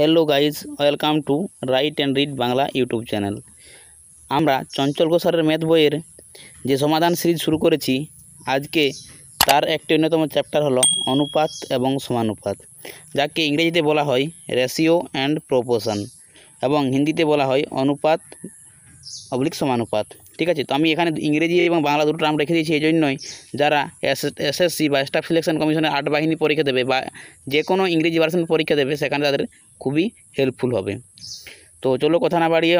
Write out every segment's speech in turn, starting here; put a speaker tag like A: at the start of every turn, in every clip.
A: hello guys welcome to write and read Bangla YouTube channel আমরা Chanchal ঘোষারের math বইয়ের যে সমাধান সিরিজ শুরু করেছি আজকে তার একটি অন্যতম চ্যাপ্টার হলো অনুপাত এবং সমানুপাত যাকে ইংরেজিতে বলা হয় রেশিও অ্যান্ড প্রপোশন এবং হিন্দিতে বলা হয় অনুপাত অবলিক সমানুপাত ঠিক আছে তো আমি এখানে ইংরেজি এবং বাংলা দুটো নাম রেখে দিয়েছি এই জন্যই যারা এস এসএসসি বা স্টাফ সিলেকশন কমিশনের আট বাহিনী পরীক্ষা দেবে বা যে কোনো ইংরেজি ভার্সন পরীক্ষা দেবে সেখানে তাদের খুবই হেল্পফুল হবে তো চলো কথা না বাড়িয়ে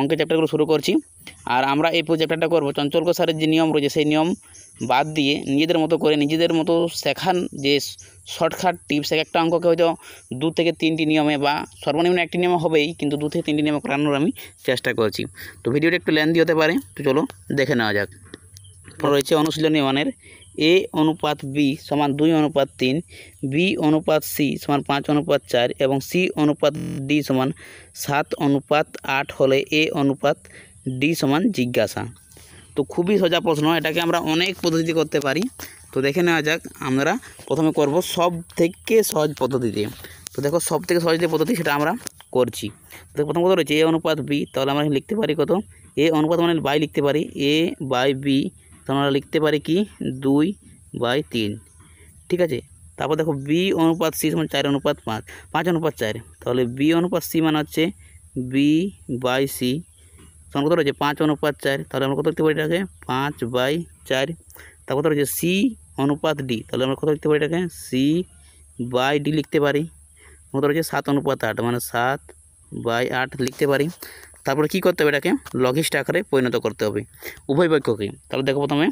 A: অঙ্কের চ্যাপ্টারগুলো শুরু করছি আর আমরা এই চ্যাপ্টারটা করবো চঞ্চলক স্যারের যে নিয়ম রয়েছে সেই নিয়ম বাদ দিয়ে নিজেদের মতো করে নিজেদের মতো শেখান যে শর্টকাট টিপস এক একটা অঙ্ককে হয়তো দু থেকে তিনটি নিয়মে বা সর্বনিম্ন একটি নিয়ম হবেই কিন্তু দু থেকে তিনটি নিয়মে করানোর আমি চেষ্টা করছি তো ভিডিওটা একটু লেন্দি হতে পারে তো চলো দেখে নেওয়া যাক রয়েছে অনুশীলনী ওয়ানের এ অনুপাত বি সমান দুই অনুপাত তিন বি অনুপাত সি সমান পাঁচ অনুপাত চার এবং সি অনুপাত ডি সমান সাত অনুপাত আট হলে এ অনুপাত ডি সমান জিজ্ঞাসা তো খুবই সোজা প্রশ্ন এটাকে আমরা অনেক পদ্ধতি করতে পারি তো দেখে নেওয়া যাক আমরা প্রথমে করব সব থেকে সহজ পদ্ধতিতে তো দেখো সব থেকে সহজ যে পদ্ধতি সেটা আমরা করছি তো প্রথম কথা রয়েছে এ অনুপাত বি তাহলে আমরা লিখতে পারি কত এ অনুপাত মানে বাই লিখতে পারি এ বাই বি তাহলে আমরা লিখতে পারি কি দুই বাই তিন ঠিক আছে তারপর দেখো বি অনুপাত সি সমান চার অনুপাত পাঁচ পাঁচ অনুপাত চার তাহলে বি অনুপাত সি মানে হচ্ছে বি বাই সি তখন কত রয়েছে পাঁচ অনুপাত চার তাহলে আমরা কত লিখতে পারি এটাকে পাঁচ বাই চার তার কত রয়েছে সি অনুপাত ডি তাহলে আমরা কত লিখতে পারি এটাকে সি বাই ডি লিখতে পারি কত রয়েছে সাত অনুপাত আট মানে সাত বাই আট লিখতে পারি তারপরে কি করতে হবে এটাকে লঘিষ্ঠ আকারে পরিণত করতে হবে উভয় পক্ষকে তাহলে দেখো প্রথমে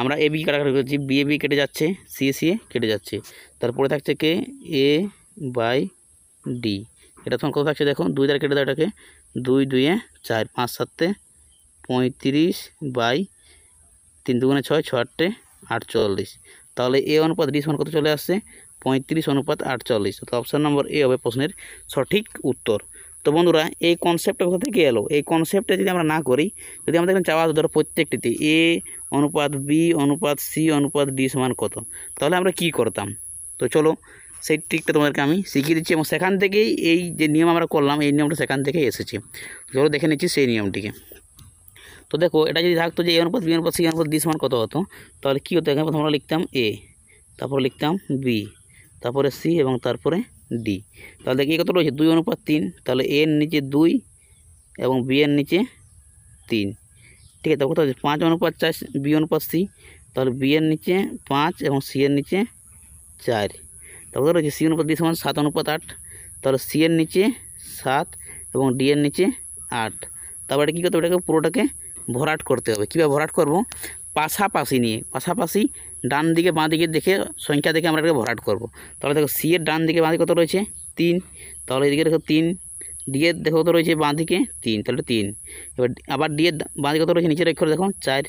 A: আমরা এ বি কাটাকাটি করছি বি এ বি কেটে যাচ্ছে সি এ সি এ কেটে যাচ্ছে তারপরে থাকছে কে এ বাই ডি এটা তখন কত থাকছে দেখো দুই দ্বারা কেটে দাও এটাকে দুই দুয়ে চার পাঁচ সাতে পঁয়ত্রিশ বাই তিন দুগুণে ছয় ছয় আটটে আটচল্লিশ তাহলে এ অনুপাত ডি সমান কত চলে আসছে পঁয়ত্রিশ অনুপাত আটচল্লিশ তো অপশান নম্বর এ হবে প্রশ্নের সঠিক উত্তর তো বন্ধুরা এই কনসেপ্টটা কোথা থেকে এলো এই কনসেপ্টটা যদি আমরা না করি যদি আমাদের চাওয়া ধরো প্রত্যেকটিতে এ অনুপাত বি অনুপাত সি অনুপাত ডি সমান কত তাহলে আমরা কি করতাম তো চলো সেই ট্রিকটা তোমাদেরকে আমি শিখিয়ে দিচ্ছি এবং সেখান থেকেই এই যে নিয়ম আমরা করলাম এই নিয়মটা সেখান থেকেই এসেছে ধরো দেখে নিচ্ছি সেই নিয়মটিকে তো দেখো এটা যদি থাকতো যে এ অনুপাত বি অনুপাত সি অনুপাত দিস মান কত হতো তাহলে কী হতো এখানে প্রথমে আমরা লিখতাম এ তারপরে লিখতাম বি তারপরে সি এবং তারপরে ডি তাহলে দেখি কত রয়েছে দুই অনুপাত তিন তাহলে এর নিচে দুই এবং বি এর নিচে তিন ঠিক আছে তারপর কত হচ্ছে পাঁচ অনুপাত চার বি অনুপাত সি তাহলে বি এর নিচে পাঁচ এবং সি এর নিচে চার তারপর রয়েছে সি অনুপাত ডি সমান সাত অনুপাত আট তাহলে সি এর নিচে সাত এবং ডি এর নিচে আট তারপরে কী করতে হবে এটাকে পুরোটাকে ভরাট করতে হবে কীভাবে ভরাট করব পাশাপাশি নিয়ে পাশাপাশি ডান দিকে বাঁ দিকে দেখে সংখ্যা দেখে আমরা এটাকে ভরাট করব তাহলে দেখো সি এর ডান দিকে বাঁ দিকে কত রয়েছে তিন তাহলে এদিকে দেখো তিন ডি এর দেখো কত রয়েছে বাঁ দিকে তিন তাহলে তিন এবার আবার ডি এর বাঁ দিকে কত রয়েছে নিচের অক্ষর দেখো চার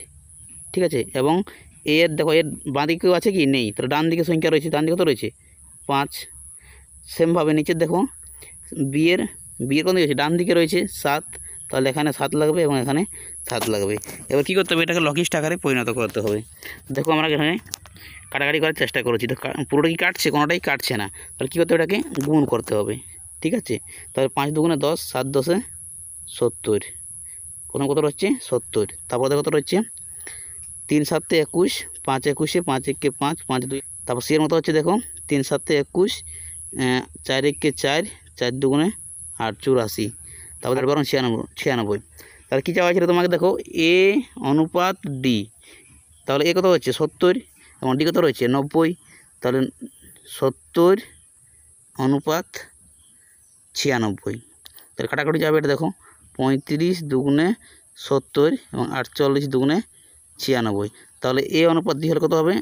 A: ঠিক আছে এবং এর দেখো এর বাঁ দিকেও আছে কি নেই তাহলে ডান দিকে সংখ্যা রয়েছে ডান দিকে কত রয়েছে পাঁচ সেমভাবে নিচে দেখো বিয়ের বিয়ের কোন দিকে ডান দিকে রয়েছে সাত তাহলে এখানে সাত লাগবে এবং এখানে সাত লাগবে এবার কী করতে হবে এটাকে লকিস্ট আকারে পরিণত করতে হবে দেখো আমরা এখানে কাটাকাটি করার চেষ্টা করেছি তো পুরোটা কি কাটছে কোনোটাই কাটছে না তাহলে কী করতে হবে এটাকে গুণ করতে হবে ঠিক আছে তাহলে পাঁচ দুগুণে দশ সাত দশে সত্তর প্রথম কত হচ্ছে সত্তর তারপর কত হচ্ছে তিন সাতে একুশ পাঁচ একুশে পাঁচ একে পাঁচ পাঁচ দুই তারপর সিয়ের মতো হচ্ছে দেখো তিন সাতে একুশ চার একে চার চার দুগুণে আট চুরাশি তারপর তার ছিয়ানব্বই ছিয়ানব্বই তাহলে কী চাওয়া ছিল তোমাকে দেখো এ অনুপাত ডি তাহলে এ কত হচ্ছে সত্তর এবং ডি কত রয়েছে নব্বই তাহলে সত্তর অনুপাত ছিয়ানব্বই তাহলে কাটাকাটি যাবে এটা দেখো পঁয়ত্রিশ দুগুণে সত্তর এবং আটচল্লিশ দুগুণে ছিয়ানব্বই তাহলে এ অনুপাত ডি হলে কত হবে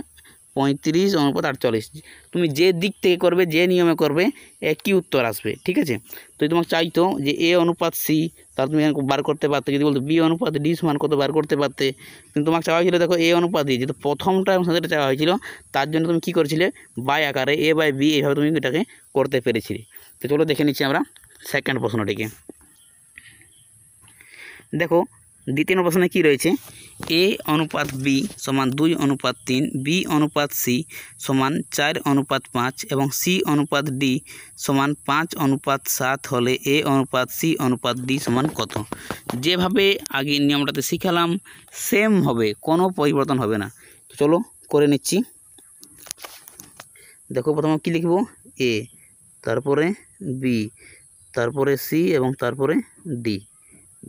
A: পঁয়ত্রিশ অনুপাত আটচল্লিশ তুমি যে দিক থেকে করবে যে নিয়মে করবে একই উত্তর আসবে ঠিক আছে তো তোমাকে চাইতো যে এ অনুপাত সি তার তুমি বার করতে পারতে যদি বলতো বি অনুপাত ডি সমান কত বার করতে পারতে কিন্তু তোমাকে চাওয়া হয়েছিল দেখো এ অনুপাত দিয়ে যেহেতু প্রথমটা এবং সাথে চাওয়া হয়েছিল তার জন্য তুমি কি করেছিলে বাই আকারে এ বাই বি এইভাবে তুমি এটাকে করতে পেরেছিলে তো চলো দেখে নিচ্ছি আমরা সেকেন্ড প্রশ্নটিকে দেখো দ্বিতীয় প্রশ্নে কি রয়েছে এ অনুপাত বি সমান দুই অনুপাত তিন বি অনুপাত সি সমান চার অনুপাত পাঁচ এবং সি অনুপাত ডি সমান পাঁচ অনুপাত সাত হলে এ অনুপাত সি অনুপাত ডি সমান কত যেভাবে আগে নিয়মটাতে শিখালাম সেম হবে কোনো পরিবর্তন হবে না চলো করে নিচ্ছি দেখো প্রথমে কী লিখব এ তারপরে বি তারপরে সি এবং তারপরে ডি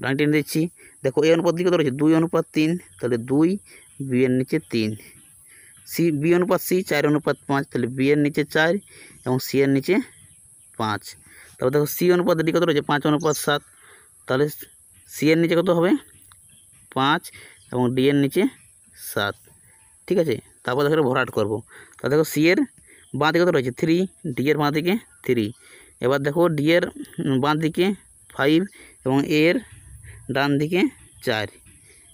A: ডান দিচ্ছি দেখো এ অনুপাত দিকে রয়েছে দুই অনুপাত তিন তাহলে দুই বি এর নিচে তিন সি বি অনুপাত সি চার অনুপাত পাঁচ তাহলে বি এর নিচে চার এবং সি এর নিচে পাঁচ তারপর দেখো সি অনুপাত ডি কত রয়েছে পাঁচ অনুপাত সাত তাহলে সি এর নিচে কত হবে পাঁচ এবং ডি এর নিচে সাত ঠিক আছে তারপর দেখো ভরাট করব তাহলে দেখো সি এর বাঁ দিকে কত রয়েছে থ্রি ডি এর বাঁ দিকে থ্রি এবার দেখো ডি এর বাঁ দিকে ফাইভ এবং এর ডান দিকে চার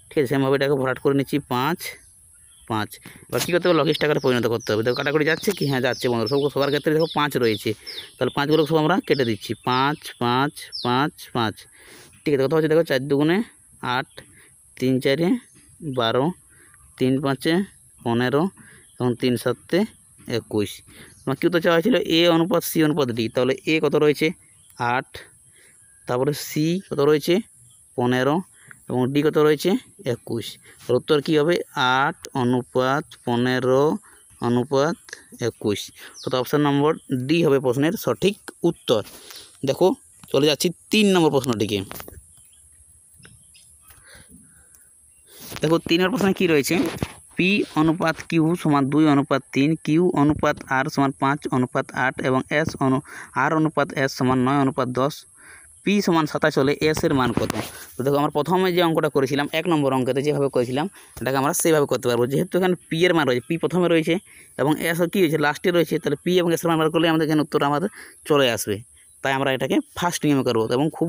A: ঠিক আছে সেমভাবে এটাকে ভরাট করে নিচ্ছি পাঁচ পাঁচ এবার কী করতে হবে লগেজ টাকাটা পরিণত করতে হবে দেখো কাটাকুটি যাচ্ছে কি হ্যাঁ যাচ্ছে বন্ধু সব সবার ক্ষেত্রে দেখো পাঁচ রয়েছে তাহলে পাঁচগুলো সব আমরা কেটে দিচ্ছি পাঁচ পাঁচ পাঁচ পাঁচ ঠিক আছে কথা হচ্ছে দেখো চার দুগুণে আট তিন চারে বারো তিন পাঁচে পনেরো এবং তিন সাতে একুশ তোমার কী তো চাওয়া হয়েছিল এ অনুপাত সি অনুপাত ডি তাহলে এ কত রয়েছে আট তারপরে সি কত রয়েছে পনেরো এবং ডি কত রয়েছে একুশ আর উত্তর কী হবে আট অনুপাত পনেরো অনুপাত একুশ অর্থাৎ অপশান নম্বর ডি হবে প্রশ্নের সঠিক উত্তর দেখো চলে যাচ্ছি তিন নম্বর প্রশ্নটিকে দেখো তিন নম্বর প্রশ্নে কী রয়েছে পি অনুপাত কিউ সমান দুই অনুপাত তিন কিউ অনুপাত আর সমান পাঁচ অনুপাত আট এবং এস অনু আর অনুপাত এস সমান নয় অনুপাত দশ পি সমান সাতাশ হলে এস এর মান কত তো দেখো আমরা প্রথমে যে অঙ্কটা করেছিলাম এক নম্বর অঙ্কেতে যেভাবে করেছিলাম এটাকে আমরা সেভাবে করতে পারবো যেহেতু এখানে পি এর মান রয়েছে পি প্রথমে রয়েছে এবং এস কী হয়েছে লাস্টে রয়েছে তাহলে পি এবং এস এর মান বার করলে আমাদের এখানে উত্তর আমাদের চলে আসবে তাই আমরা এটাকে ফার্স্ট নিয়মে করবো এবং খুব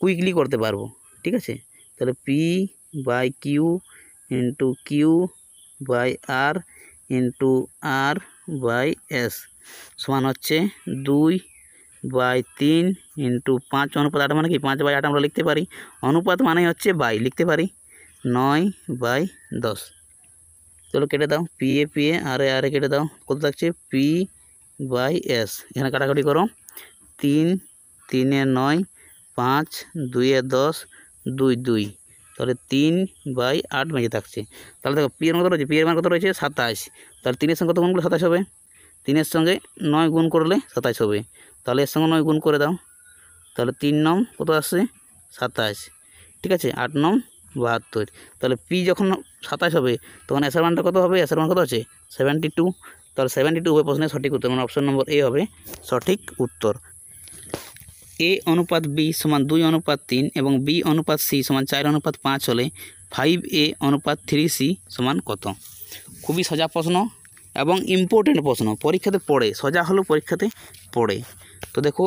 A: কুইকলি করতে পারবো ঠিক আছে তাহলে P by Q into Q by R into R by S সমান হচ্ছে দুই বাই তিন ইন্টু পাঁচ অনুপাত আট মানে কি পাঁচ বাই আট আমরা লিখতে পারি অনুপাত মানে হচ্ছে বাই লিখতে পারি নয় বাই দশ চলো কেটে দাও পি এ পি এ আর এ আর এ কেটে দাও কত থাকছে পি বাই এস এখানে কাটাকাটি করো তিন তিনে নয় পাঁচ দুইয়ে দশ দুই দুই তাহলে তিন বাই আট মেঝে মানে থাকছে তাহলে দেখো পি এর মতো রয়েছে পি এর মান কত রয়েছে সাতাশ তাহলে তিনের সঙ্গে কত গুণ করলে সাতাশ হবে তিনের সঙ্গে নয় গুণ করলে সাতাশ হবে তাহলে এর সঙ্গে নয় গুণ করে দাও তাহলে তিন নম কত আসছে সাতাশ ঠিক আছে আট নম বাহাত্তর তাহলে পি যখন সাতাশ হবে তখন এসার মানটা কত হবে এসার মান কত আছে সেভেন্টি টু তাহলে সেভেন্টি টু উভয় প্রশ্নের সঠিক উত্তর মানে অপশন নম্বর এ হবে সঠিক উত্তর এ অনুপাত বি সমান দুই অনুপাত তিন এবং বি অনুপাত সি সমান চার অনুপাত পাঁচ হলে ফাইভ এ অনুপাত থ্রি সি সমান কত খুবই সোজা প্রশ্ন এবং ইম্পর্টেন্ট প্রশ্ন পরীক্ষাতে পড়ে সোজা হলেও পরীক্ষাতে পড়ে তো দেখো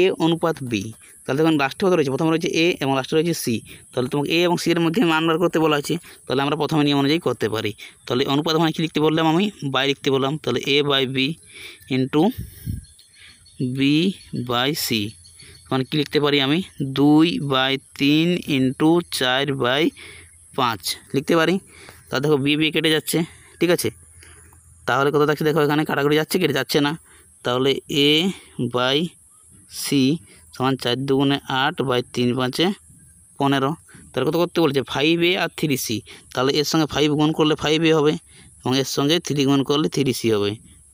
A: এ অনুপাত বি তাহলে দেখুন লাস্টে কত রয়েছে প্রথমে রয়েছে এ এবং লাস্টে রয়েছে সি তাহলে তোমাকে এ এবং সি এর মধ্যে মান বার করতে বলা আছে তাহলে আমরা প্রথমে নিয়ম অনুযায়ী করতে পারি তাহলে অনুপাত মানে কী লিখতে বললাম আমি বাই লিখতে বললাম তাহলে A by B into B by C তখন কী লিখতে পারি আমি দুই বাই তিন ইন্টু চার বাই পাঁচ লিখতে পারি তা দেখো বি বি কেটে যাচ্ছে ঠিক আছে তাহলে কত থাকছে দেখো এখানে কাটাকুটি যাচ্ছে কেটে যাচ্ছে না তাহলে এ বাই সি সমান চার দুগুণে আট বাই তিন পাঁচে পনেরো তাহলে কত করতে বলেছে ফাইভ এ আর থ্রি সি তাহলে এর সঙ্গে ফাইভ গুণ করলে ফাইভ এ হবে এবং এর সঙ্গে থ্রি গুণ করলে থ্রি সি হবে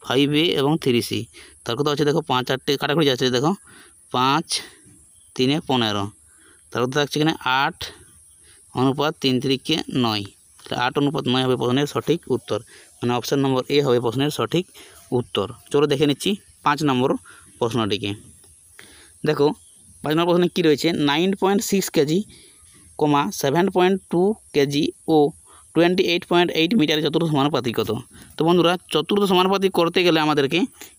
A: ফাইভ এ এবং থ্রি সি তার কথা হচ্ছে দেখো পাঁচ আটটে কাটাকুটি যাচ্ছে দেখো পাঁচ তিনে পনেরো তার কত থাকছে এখানে আট অনুপাত তিন তিরিকে নয় তাহলে আট অনুপাত নয় হবে প্রশ্নের সঠিক উত্তর মানে অপশান নম্বর এ হবে প্রশ্নের সঠিক উত্তর চলো দেখে নিচ্ছি পাঁচ নম্বর প্রশ্নটিকে দেখো পাঁচ নম্বর প্রশ্নে কী রয়েছে nine point six KG comma seven point two KG ও টোয়েন্টি এইট পয়েন্ট এইট মিটারের চতুর্থ সমানুপাতিক কত তো বন্ধুরা চতুর্থ সমানুপাতিক করতে গেলে আমাদেরকে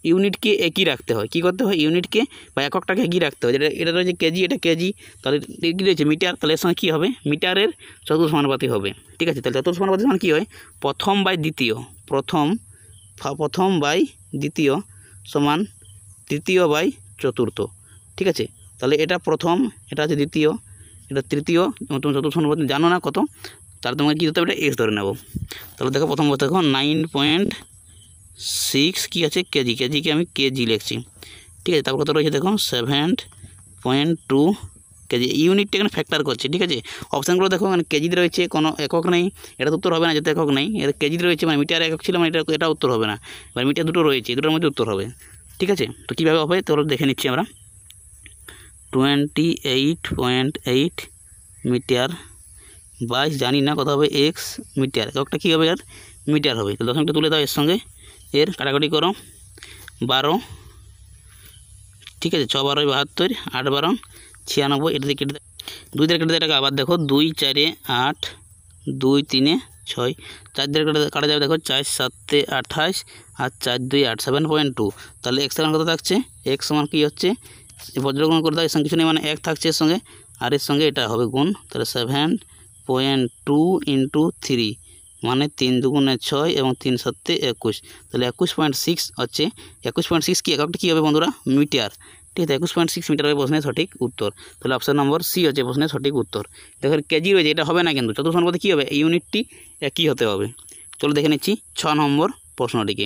A: ইউনিটকে একই রাখতে হয় কি করতে হয় ইউনিটকে বা এককটাকে একই রাখতে হয় যেটা এটা রয়েছে কেজি এটা কেজি তাহলে কী রয়েছে মিটার তাহলে এর সঙ্গে কী হবে মিটারের চতুর্থ সমানুপাতিক হবে ঠিক আছে তাহলে চতুর্থ সমানুপাতিক সমান কী হয় প্রথম বাই দ্বিতীয় প্রথম প্রথম বাই দ্বিতীয় সমান তৃতীয় বাই চতুর্থ ঠিক আছে তাহলে এটা প্রথম এটা আছে দ্বিতীয় এটা তৃতীয় এবং তুমি চতুর্থ অনুপাত জানো না কত তাহলে তোমাকে কী করতে হবে এটা এক্স ধরে নেব তাহলে দেখো প্রথম বলতে দেখো নাইন পয়েন্ট সিক্স কী আছে কেজি কেজিকে আমি কেজি লিখছি ঠিক আছে তারপর কত রয়েছে দেখো সেভেন পয়েন্ট টু কেজি ইউনিটটা এখানে ফ্যাক্টর করছে ঠিক আছে অপশানগুলো দেখো এখানে কেজিতে রয়েছে কোনো একক নেই এটা উত্তর হবে না যাতে একক নেই এটা কেজিতে রয়েছে মানে মিটার একক ছিল মানে এটা এটা উত্তর হবে না এবার মিটার দুটো রয়েছে দুটোর মধ্যে উত্তর হবে ঠিক আছে তো কীভাবে হবে তো দেখে নিচ্ছি আমরা twenty eight point eight metre বাইশ জানি না কত হবে এক্স মিটার এককটা কী হবে মিটার হবে তো দশমিকটা তুলে দাও এর সঙ্গে এর কাটাকাটি করো বারো ঠিক আছে ছ বারোয় বাহাত্তর আট বারো 98 2 देर कटे देखो 248 236 4 देर कटे কাটা দেখো 4728 আর 4287.2 তাহলে x সমান কত থাকছে x সমান কি হচ্ছে বর্গ গুণ কর দাও সংখ্যা কিছু নেই মানে এক থাকছে সঙ্গে আর এর সঙ্গে এটা হবে গুণ তাহলে 7.2 * 3 মানে 3 * 2 = 6 এবং 3 * 7 = 21 তাহলে 21.6 হচ্ছে 21.6 কি হবে বন্ধুরা মিটার ঠিক আছে একুশ পয়েন্ট সিক্স মিটার হবে প্রশ্নের সঠিক উত্তর তাহলে অপশন নম্বর সি হচ্ছে প্রশ্নের সঠিক উত্তর দেখো কেজি রয়েছে এটা হবে না কিন্তু চতুর্থ সম্পদে কী হবে ইউনিটটি কী হতে হবে চলো দেখে নিচ্ছি ছ নম্বর প্রশ্নটিকে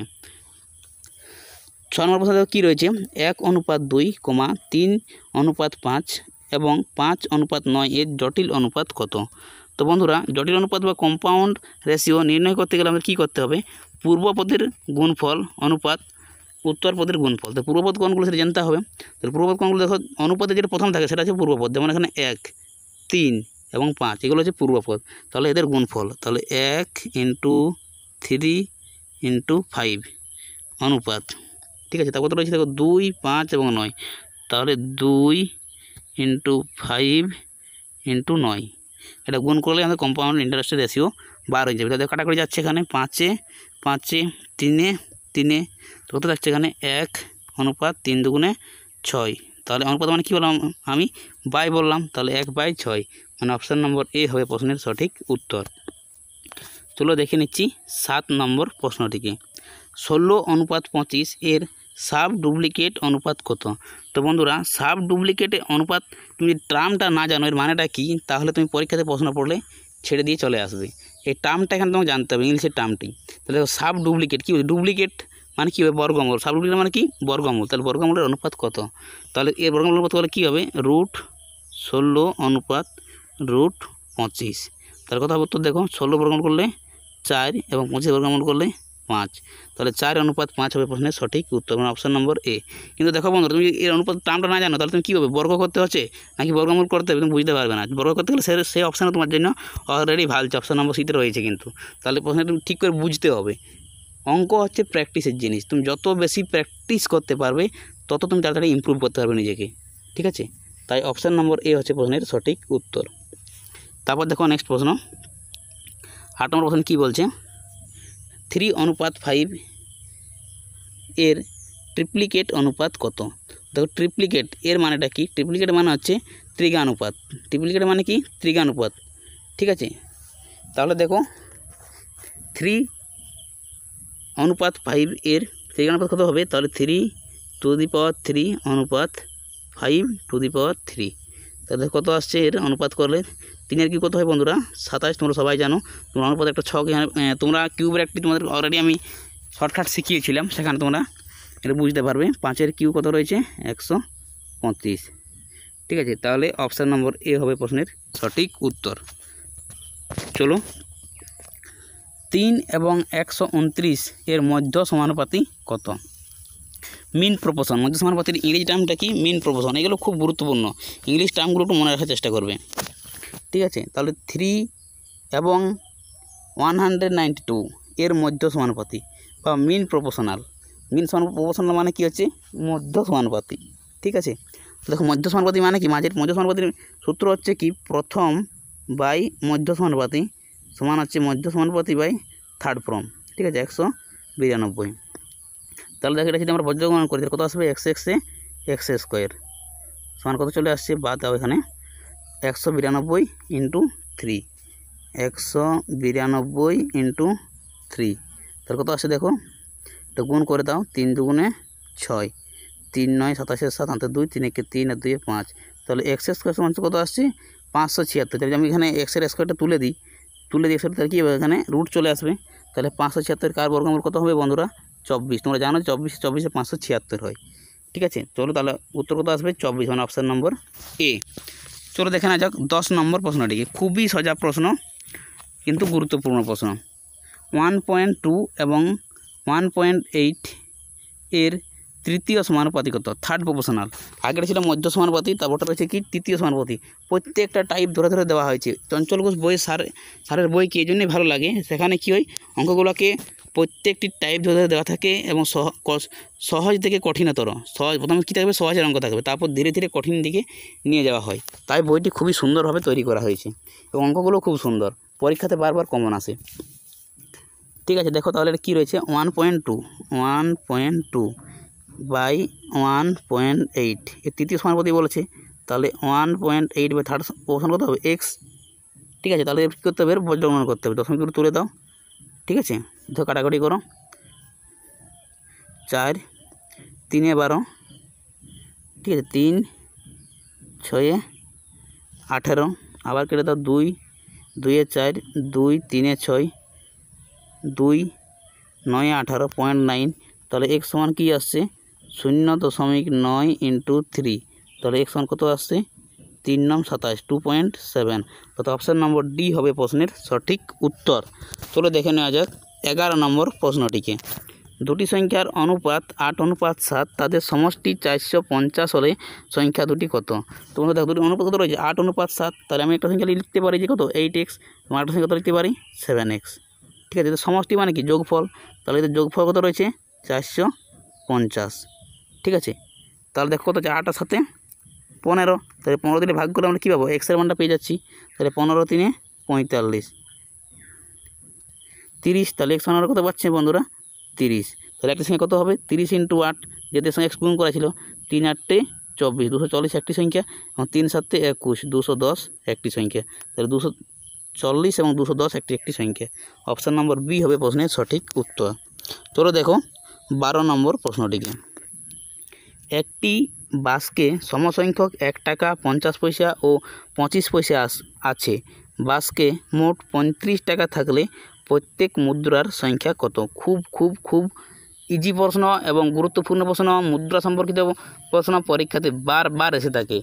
A: ছ নম্বর প্রশ্ন কী রয়েছে এক অনুপাত দুই কমা তিন অনুপাত পাঁচ এবং পাঁচ অনুপাত নয় এর জটিল অনুপাত কত তো বন্ধুরা জটিল অনুপাত বা কম্পাউন্ড রেশিও নির্ণয় করতে গেলে আমাদের কী করতে হবে পূর্বপদের গুণফল অনুপাত উত্তর পদের গুণফল তো পূর্বপদ কোনগুলো সেটা জানতে হবে তাহলে পূর্বপদ কোনগুলো দেখো অনুপদে যেটা প্রথম থাকে সেটা হচ্ছে পূর্বপদ যেমন এখানে এক তিন এবং পাঁচ এগুলো হচ্ছে পূর্বপদ তাহলে এদের গুণফল তাহলে এক ইন্টু থ্রি ইন্টু ফাইভ অনুপাত ঠিক আছে তারপর রয়েছে দেখো দুই পাঁচ এবং নয় তাহলে দুই ইন্টু ফাইভ ইন্টু নয় এটা গুণ করলে আমাদের কম্পাউন্ড ইন্টারেস্টের রেশিও বার হয়ে যাবে তাদের কাটাকাটি যাচ্ছে এখানে পাঁচে পাঁচে তিনে তিনে তো কত থাকছে এখানে এক অনুপাত তিন দুগুণে ছয় তাহলে অনুপাত মানে কী বললাম আমি বাই বললাম তাহলে এক বাই ছয় মানে অপশান নম্বর এ হবে প্রশ্নের সঠিক উত্তর চলো দেখে নিচ্ছি সাত নম্বর প্রশ্নটিকে ষোলো অনুপাত পঁচিশ এর সাব ডুপ্লিকেট অনুপাত কত তো বন্ধুরা সাব ডুপ্লিকেটে অনুপাত তুমি ট্রামটা না জানো এর মানেটা কী তাহলে তুমি পরীক্ষাতে প্রশ্ন পড়লে ছেড়ে দিয়ে চলে আসবে এই টার্মটা এখানে তোমাকে জানতে হবে ইংলিশের টার্মটি তাহলে সাব ডুপ্লিকেট কী ডুপ্লিকেট মানে কী হবে বর্গমূল সাবরুট মানে কি বর্গমূল তাহলে বর্গমূলের অনুপাত কত তাহলে এর বর্গমূল অনুপাত করলে কী হবে রুট ষোলো অনুপাত রুট পঁচিশ তাহলে কথা বলতো দেখো ষোলো বর্গমূল করলে চার এবং পঁচিশ বর্গমূল করলে পাঁচ তাহলে চার অনুপাত পাঁচ হবে প্রশ্নের সঠিক উত্তর মানে অপশন নম্বর এ কিন্তু দেখো বন্ধু তুমি এর অনুপাত টার্মটা না জানো তাহলে তুমি কী হবে বর্গ করতে হচ্ছে নাকি বর্গমূল করতে হবে তুমি বুঝতে পারবে না বর্গ করতে গেলে সেই অপশানে তোমার জন্য অলরেডি ভালছে অপশান নম্বর সিতে রয়েছে কিন্তু তাহলে প্রশ্নে তুমি ঠিক করে বুঝতে হবে অঙ্ক họcতে প্র্যাকটিসের জিনিস তুমি যত বেশি প্র্যাকটিস করতে পারবে তত তুমি ততটাই ইমপ্রুভ করতে পারবে নিজেকে ঠিক আছে তাই অপশন নম্বর এ হচ্ছে প্রশ্নের সঠিক উত্তর তারপর দেখো नेक्स्ट प्रश्न 8 নম্বর প্রশ্ন কি বলছে 3 অনুপাত 5 এর ট্রিপ্লিকেট অনুপাত কত দেখো ট্রিপ্লিকেট এর মানেটা কি ট্রিপ্লিকেট মানে হচ্ছে ত্রিগুণ অনুপাত ট্রিপ্লিকেট মানে কি ত্রিগুণ অনুপাত ঠিক আছে তাহলে দেখো 3 অনুপাত ফাইভ এর থ্রি অনুপাত কত হবে তাহলে three to the power three অনুপাত five to the power three তাহলে কত আসছে এর অনুপাত করলে তিনের কি কত হয় বন্ধুরা সাতাশ তোমরা সবাই জানো তোমরা অনুপাত একটা ছক তোমরা কিউবের একটি তোমাদের অলরেডি আমি শর্টকাট শিখিয়েছিলাম সেখানে তোমরা এটা বুঝতে পারবে পাঁচের কিউ কত রয়েছে একশো পঁয়ত্রিশ ঠিক আছে তাহলে অপশান নম্বর এ হবে প্রশ্নের সঠিক উত্তর চলো তিন এবং একশো উনত্রিশ এর মধ্য সমানুপাতি কত মিন প্রপোশন মধ্য সমানুপাতির ইংরেজি টার্মটা কি মিন প্রপোশন এগুলো খুব গুরুত্বপূর্ণ ইংলিশ টার্মগুলো একটু মনে রাখার চেষ্টা করবে ঠিক আছে তাহলে থ্রি এবং ওয়ান হান্ড্রেড নাইনটি টু এর মধ্য সমানুপাতি বা মিন প্রপোশনাল মিন সমান প্রপোশনাল মানে কি হচ্ছে মধ্য সমানুপাতি ঠিক আছে দেখো মধ্য সমানুপাতি মানে কি মাঝের মধ্য সমানুপাতির সূত্র হচ্ছে কি প্রথম বাই মধ্য সমানুপাতি সমান হচ্ছে মধ্য সমানুপাতি বাই থার্ড ফর্ম ঠিক আছে একশো বিরানব্বই তাহলে দেখো এটা যদি আমরা বজ্র গণন করি কত আসবে এক্স এক্সে এক্স স্কোয়ার সমান কত চলে আসছে বা তাও এখানে একশো বিরানব্বই ইন্টু থ্রি একশো বিরানব্বই ইন্টু থ্রি তাহলে কত আসছে দেখো এটা গুণ করে দাও তিন দুগুণে ছয় তিন নয় সাতাশের সাত আনতে দুই তিন একে তিন আর দুই পাঁচ তাহলে এক্স স্কোয়ার সমান কত আসছে পাঁচশো ছিয়াত্তর তাহলে আমি এখানে এক্সের স্কোয়ারটা তুলে দিই তুলে দিয়ে তাহলে কী এখানে রুট চলে আসবে তাহলে পাঁচশো ছিয়াত্তর কার বর্গমূল কত হবে বন্ধুরা চব্বিশ তোমরা জানো চব্বিশ চব্বিশে পাঁচশো ছিয়াত্তর হয় ঠিক আছে চলো তাহলে উত্তর কত আসবে চব্বিশ মানে অপশান নম্বর এ চলো দেখে না যাক দশ নম্বর প্রশ্নটিকে খুবই সজা প্রশ্ন কিন্তু গুরুত্বপূর্ণ প্রশ্ন ওয়ান পয়েন্ট টু এবং ওয়ান পয়েন্ট এইট এর তৃতীয় সমানুপাতিকতা থার্ড প্রপোশনাল আগের ছিল মধ্য সমানুপাতি তারপরটা রয়েছে কি তৃতীয় সমানুপাতি প্রত্যেকটা টাইপ ধরে ধরে দেওয়া হয়েছে চঞ্চল ঘোষ বই সার সারের বই কি এই জন্যই ভালো লাগে সেখানে কি হয় অঙ্কগুলোকে প্রত্যেকটি টাইপ ধরে ধরে দেওয়া থাকে এবং সহজ থেকে কঠিনতর সহজ প্রথমে কী থাকবে সহজের অঙ্ক থাকবে তারপর ধীরে ধীরে কঠিন দিকে নিয়ে যাওয়া হয় তাই বইটি খুবই সুন্দরভাবে তৈরি করা হয়েছে এবং অঙ্কগুলো খুব সুন্দর পরীক্ষাতে বারবার কমন আসে ঠিক আছে দেখো তাহলে কী রয়েছে one point two one point two by one point eight এর তৃতীয় সমানুপাতি বলেছে তাহলে one point eight by third option করতে হবে এক্স ঠিক আছে তাহলে কী করতে হবে বজ্রগণন করতে হবে দশমিক তুলে দাও ঠিক আছে ধর কাটাকাটি করো চার তিনে বারো ঠিক আছে তিন ছয়ে আঠেরো আবার কেটে দাও দুই দুইয়ে চার দুই তিনে ছয় দুই নয় আঠারো পয়েন্ট নাইন তাহলে এক সমান কী আসছে শূন্য দশমিক নয় ইন্টু থ্রি তাহলে এক কত আসছে তিন নম সাতাশ টু পয়েন্ট সেভেন অর্থাৎ অপশান নম্বর ডি হবে প্রশ্নের সঠিক উত্তর চলে দেখে নেওয়া যাক এগারো নম্বর প্রশ্নটিকে দুটি সংখ্যার অনুপাত আট অনুপাত সাত তাদের সমষ্টি চারশো পঞ্চাশ হলে সংখ্যা দুটি কত তোমরা দেখো দুটি অনুপাত কত রয়েছে আট অনুপাত সাত তাহলে আমি একটা সংখ্যা লিখতে পারি যে কত এইট এক্স আমার একটা সংখ্যা কত লিখতে পারি সেভেন এক্স ঠিক আছে সমষ্টি মানে কি যোগফল তাহলে যোগফল কত রয়েছে চারশো পঞ্চাশ ঠিক আছে তাহলে দেখো কত হচ্ছে আটার সাথে পনেরো তাহলে পনেরো দিনে ভাগ করে আমরা কী পাবো এক্সের মানটা পেয়ে যাচ্ছি তাহলে পনেরো তিনে পঁয়তাল্লিশ তিরিশ তাহলে এক্স মানের কত পাচ্ছে বন্ধুরা তিরিশ তাহলে একটি সঙ্গে কত হবে তিরিশ ইন্টু আট যেতে সঙ্গে এক্স গুণ করা ছিল তিন আটটে চব্বিশ দুশো চল্লিশ একটি সংখ্যা এবং তিন সাতটে একুশ দুশো দশ একটি সংখ্যা তাহলে দুশো চল্লিশ এবং দুশো দশ একটি একটি সংখ্যা অপশান নম্বর বি হবে প্রশ্নের সঠিক উত্তর চলো দেখো বারো নম্বর প্রশ্নটিকে একটি বাসকে সমসংখ্যক এক টাকা পঞ্চাশ পয়সা ও পঁচিশ পয়সা আছে বাসকে মোট পঁয়ত্রিশ টাকা থাকলে প্রত্যেক মুদ্রার সংখ্যা কত খুব খুব খুব ইজি প্রশ্ন এবং গুরুত্বপূর্ণ প্রশ্ন মুদ্রা সম্পর্কিত প্রশ্ন পরীক্ষাতে বারবার এসে থাকে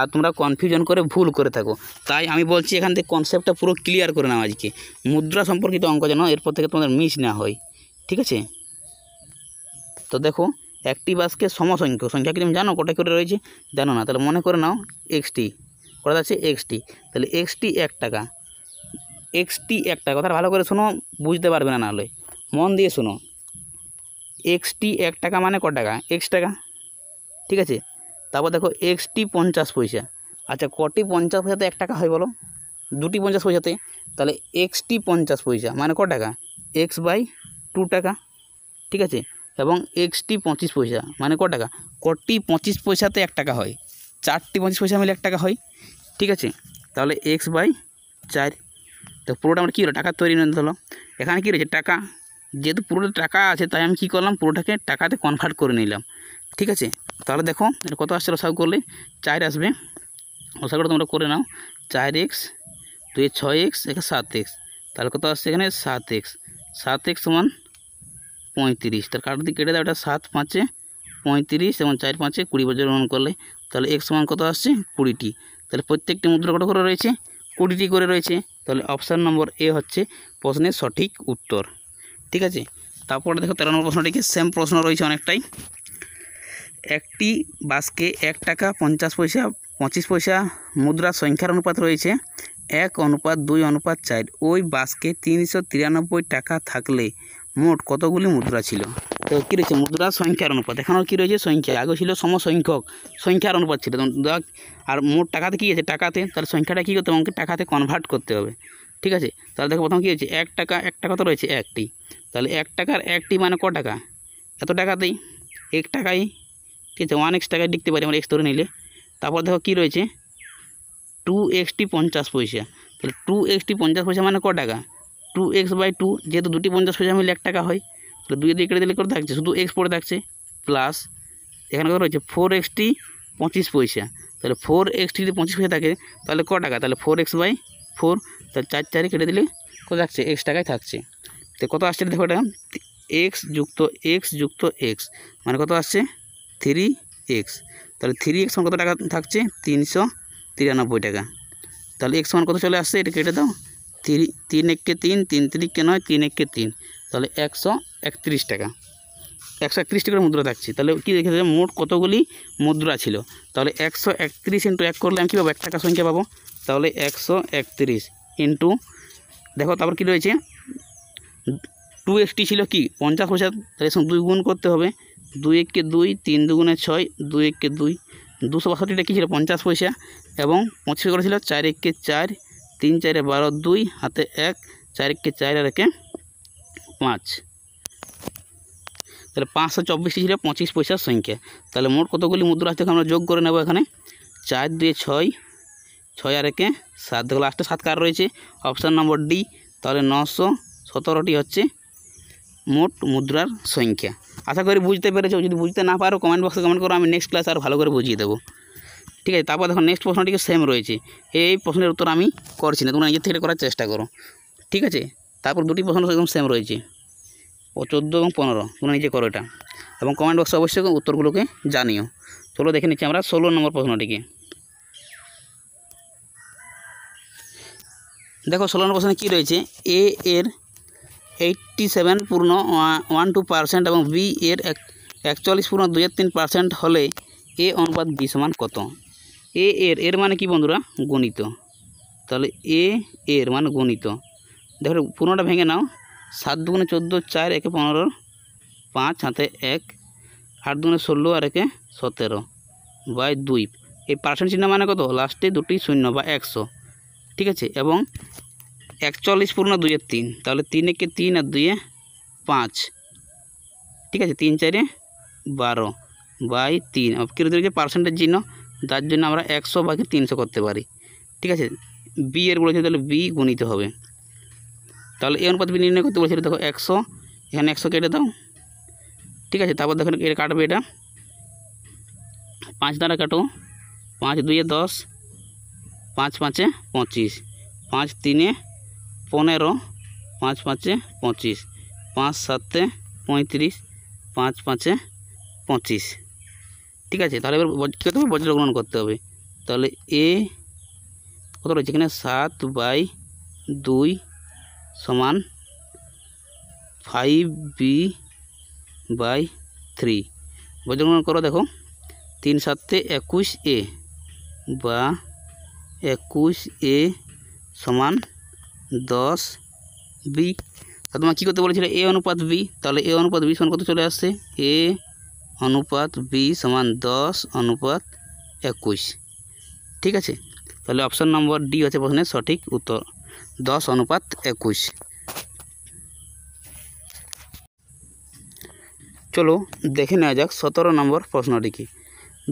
A: আর তোমরা কনফিউশন করে ভুল করে থাকো তাই আমি বলছি এখান থেকে কনসেপ্টটা পুরো ক্লিয়ার করে নাও আজকে মুদ্রা সম্পর্কিত অঙ্ক যেন এরপর থেকে তোমাদের মিস না হয় ঠিক আছে তো দেখো একটি বাসকে সমসংখ্য সংখ্যা কি তুমি জানো কটা করে রয়েছে জানো না তাহলে মনে করে নাও এক্সটি কটা যাচ্ছে এক্সটি তাহলে এক্সটি এক টাকা এক্সটি এক টাকা কথাটা ভালো করে শোনো বুঝতে পারবে না নাহলে মন দিয়ে শোনো এক্সটি এক টাকা মানে ক টাকা এক্স টাকা ঠিক আছে তারপর দেখো এক্সটি পঞ্চাশ পয়সা আচ্ছা কটি পঞ্চাশ পয়সাতে এক টাকা হয় বলো দুটি পঞ্চাশ পয়সাতে তাহলে এক্সটি পঞ্চাশ পয়সা মানে ক টাকা এক্স বাই টু টাকা ঠিক আছে এবং এক্সটি পঁচিশ পয়সা মানে ক টাকা কটি পঁচিশ পয়সাতে এক টাকা হয় চারটি পঁচিশ পয়সা মিলে এক টাকা হয় ঠিক আছে তাহলে এক্স বাই চার তো পুরোটা আমার কী হলো টাকা তৈরি হলো এখানে কী রয়েছে টাকা যেহেতু পুরোটা টাকা আছে তাই আমি কী করলাম পুরোটাকে টাকাতে কনভার্ট করে নিলাম ঠিক আছে তাহলে দেখো এটা কত আসছে রসাগ করলে চার আসবে রসাগ করে তোমরা করে নাও চার এক্স দুই ছয় এক্স এখানে সাত এক্স তাহলে কত আসছে এখানে সাত এক্স সাত এক্স সমান পঁয়ত্রিশ তার দিয়ে কেটে দেয় ওটা সাত পাঁচে পঁয়ত্রিশ এবং চার পাঁচে কুড়ি বছর গ্রহণ করলে তাহলে এক সমান কত আসছে কুড়িটি তাহলে প্রত্যেকটি মুদ্রা কত করে রয়েছে কুড়িটি করে রয়েছে তাহলে অপশান নম্বর এ হচ্ছে প্রশ্নের সঠিক উত্তর ঠিক আছে তারপরে দেখো তেরো নম্বর প্রশ্নটিকে সেম প্রশ্ন রয়েছে অনেকটাই একটি বাসকে এক টাকা পঞ্চাশ পয়সা পঁচিশ পয়সা মুদ্রা সংখ্যার অনুপাত রয়েছে এক অনুপাত দুই অনুপাত চার ওই বাসকে তিনশো তিরানব্বই টাকা থাকলে মোট কতগুলি মুদ্রা ছিল তো কী রয়েছে মুদ্রা সংখ্যার অনুপাত এখানেও কী রয়েছে সংখ্যা আগে ছিল সমসংখ্যক সংখ্যার অনুপাত ছিল আর মোট টাকাতে কী আছে টাকাতে তাহলে সংখ্যাটা কী করতে হবে আমাকে টাকাতে কনভার্ট করতে হবে ঠিক আছে তাহলে দেখো প্রথম কী হয়েছে এক টাকা এক টাকা তো রয়েছে একটি তাহলে এক টাকার একটি মানে ক টাকা এত টাকাতেই এক টাকাই ঠিক আছে ওয়ান এক্স টাকায় লিখতে পারি আমরা এক্স ধরে নিলে তারপর দেখো কী রয়েছে টু এক্সটি পঞ্চাশ পয়সা তাহলে টু এক্সটি পঞ্চাশ পয়সা মানে ক টাকা টু এক্স বাই টু যেহেতু দুটি পঞ্চাশ পয়সা মিলে এক টাকা হয় তাহলে দুই দিয়ে কেটে দিলে করে থাকছে শুধু এক্স পড়ে থাকছে প্লাস এখানে কত রয়েছে ফোর এক্সটি পঁচিশ পয়সা তাহলে ফোর এক্সটি যদি পঁচিশ পয়সা থাকে তাহলে ক টাকা তাহলে ফোর এক্স বাই ফোর তাহলে চার চারে কেটে দিলে কত থাকছে এক্স টাকায় থাকছে তো কত আসছে দেখো এটা এক্স যুক্ত এক্স যুক্ত এক্স মানে কত আসছে থ্রি এক্স তাহলে থ্রি এক্স কত টাকা থাকছে তিনশো তিরানব্বই টাকা তাহলে এক্স সমান কত চলে আসছে এটা কেটে দাও তিন এককে তিন তিন তিরিককে নয় তিন এককে তিন তাহলে একশো একত্রিশ টাকা একশো একত্রিশ টাকার মুদ্রা থাকছে তাহলে কী দেখেছে মোট কতগুলি মুদ্রা ছিল তাহলে একশো একত্রিশ ইন্টু এক করলে আমি কী পাবো এক টাকা সংখ্যা পাবো তাহলে একশো একত্রিশ ইন্টু দেখো তারপর কী রয়েছে টু এক্সটি ছিল কি পঞ্চাশ পয়সা তাহলে দুই গুণ করতে হবে দুই এককে দুই তিন দুগুণে ছয় দুই এককে দুই দুশো বাষট্টিটা কী ছিল পঞ্চাশ পয়সা এবং পঁচিশ করে ছিল চার এককে চার তিন চারে বারো দুই হাতে এক চারকে চার আর একে পাঁচ তাহলে পাঁচশো চব্বিশটি ছিল পঁচিশ পয়সার সংখ্যা তাহলে মোট কতগুলি মুদ্রা আছে আমরা যোগ করে নেব এখানে চার দুয়ে ছয় ছয় আর একে সাত দেখো লাস্টে সাত কার রয়েছে অপশান নম্বর ডি তাহলে নশো সতেরোটি হচ্ছে মোট মুদ্রার সংখ্যা আশা করি বুঝতে পেরেছো যদি বুঝতে না পারো কমেন্ট বক্সে কমেন্ট করো আমি নেক্সট ক্লাস আর ভালো করে বুঝিয়ে দেবো ঠিক আছে তারপর দেখো নেক্সট প্রশ্নটিকে সেম রয়েছে এই প্রশ্নের উত্তর আমি করছি না তোমরা নিজের থেকে করার চেষ্টা করো ঠিক আছে তারপর দুটি প্রশ্ন একদম সেম রয়েছে ও চোদ্দো এবং পনেরো তোমরা নিজে করো এটা এবং কমেন্ট বক্সে অবশ্যই উত্তরগুলোকে জানিও চলো দেখে নিচ্ছি আমরা ষোলো নম্বর প্রশ্নটিকে দেখো ষোলো নম্বর প্রশ্নে কী রয়েছে এ এর এইটটি সেভেন পূর্ণ ওয়ান টু পার্সেন্ট এবং বি এর একচল্লিশ পূর্ণ দুই তিন পার্সেন্ট হলে এ অনুপাত বি সমান কত এ এর এর মানে কি বন্ধুরা গণিত তাহলে এ এর মানে গণিত দেখো পুরোটা ভেঙে নাও সাত দুগুণে চোদ্দো চার একে পনেরো পাঁচ হাতে এক আট দুগুণে ষোলো আর একে সতেরো বাই দুই এই পার্সেন্ট চিহ্ন মানে কত লাস্টে দুটি শূন্য বা একশো ঠিক আছে এবং একচল্লিশ পূর্ণ দুইয়ের তিন তাহলে তিন একে তিন আর দুইয়ে পাঁচ ঠিক আছে তিন চারে বারো বাই তিন কী রয়েছে পার্সেন্টের চিহ্ন যার জন্য আমরা একশো বাকি তিনশো করতে পারি ঠিক আছে বি এর বলেছে তাহলে বি গুণিত হবে তাহলে এই অনুপাত বি নির্ণয় করতে বলেছে দেখো একশো এখানে একশো কেটে দাও ঠিক আছে তারপর দেখো এটা কাটবে এটা পাঁচ দ্বারা কাটো পাঁচ দুইয়ে দশ পাঁচ পাঁচে পঁচিশ পাঁচ তিনে পনেরো পাঁচ পাঁচে পঁচিশ পাঁচ সাতে পঁয়ত্রিশ পাঁচ পাঁচে পঁচিশ ঠিক আছে তাহলে এবার কী করতে হবে বজ্র করতে হবে তাহলে এ কত রয়েছে এখানে সাত বাই দুই সমান ফাইভ বি বাই থ্রি বজ্রগ্রহণ করো দেখো তিন সাতে একুশ এ বা একুশ এ সমান দশ বি তোমার কী করতে বলেছিলে এ অনুপাত বি তাহলে এ অনুপাত বি সমান কত চলে আসছে এ অনুপাত বি সমান দশ অনুপাত একুশ ঠিক আছে তাহলে অপশন নম্বর ডি হচ্ছে প্রশ্নের সঠিক উত্তর দশ অনুপাত একুশ চলো দেখে নেওয়া যাক সতেরো নম্বর প্রশ্নটিকে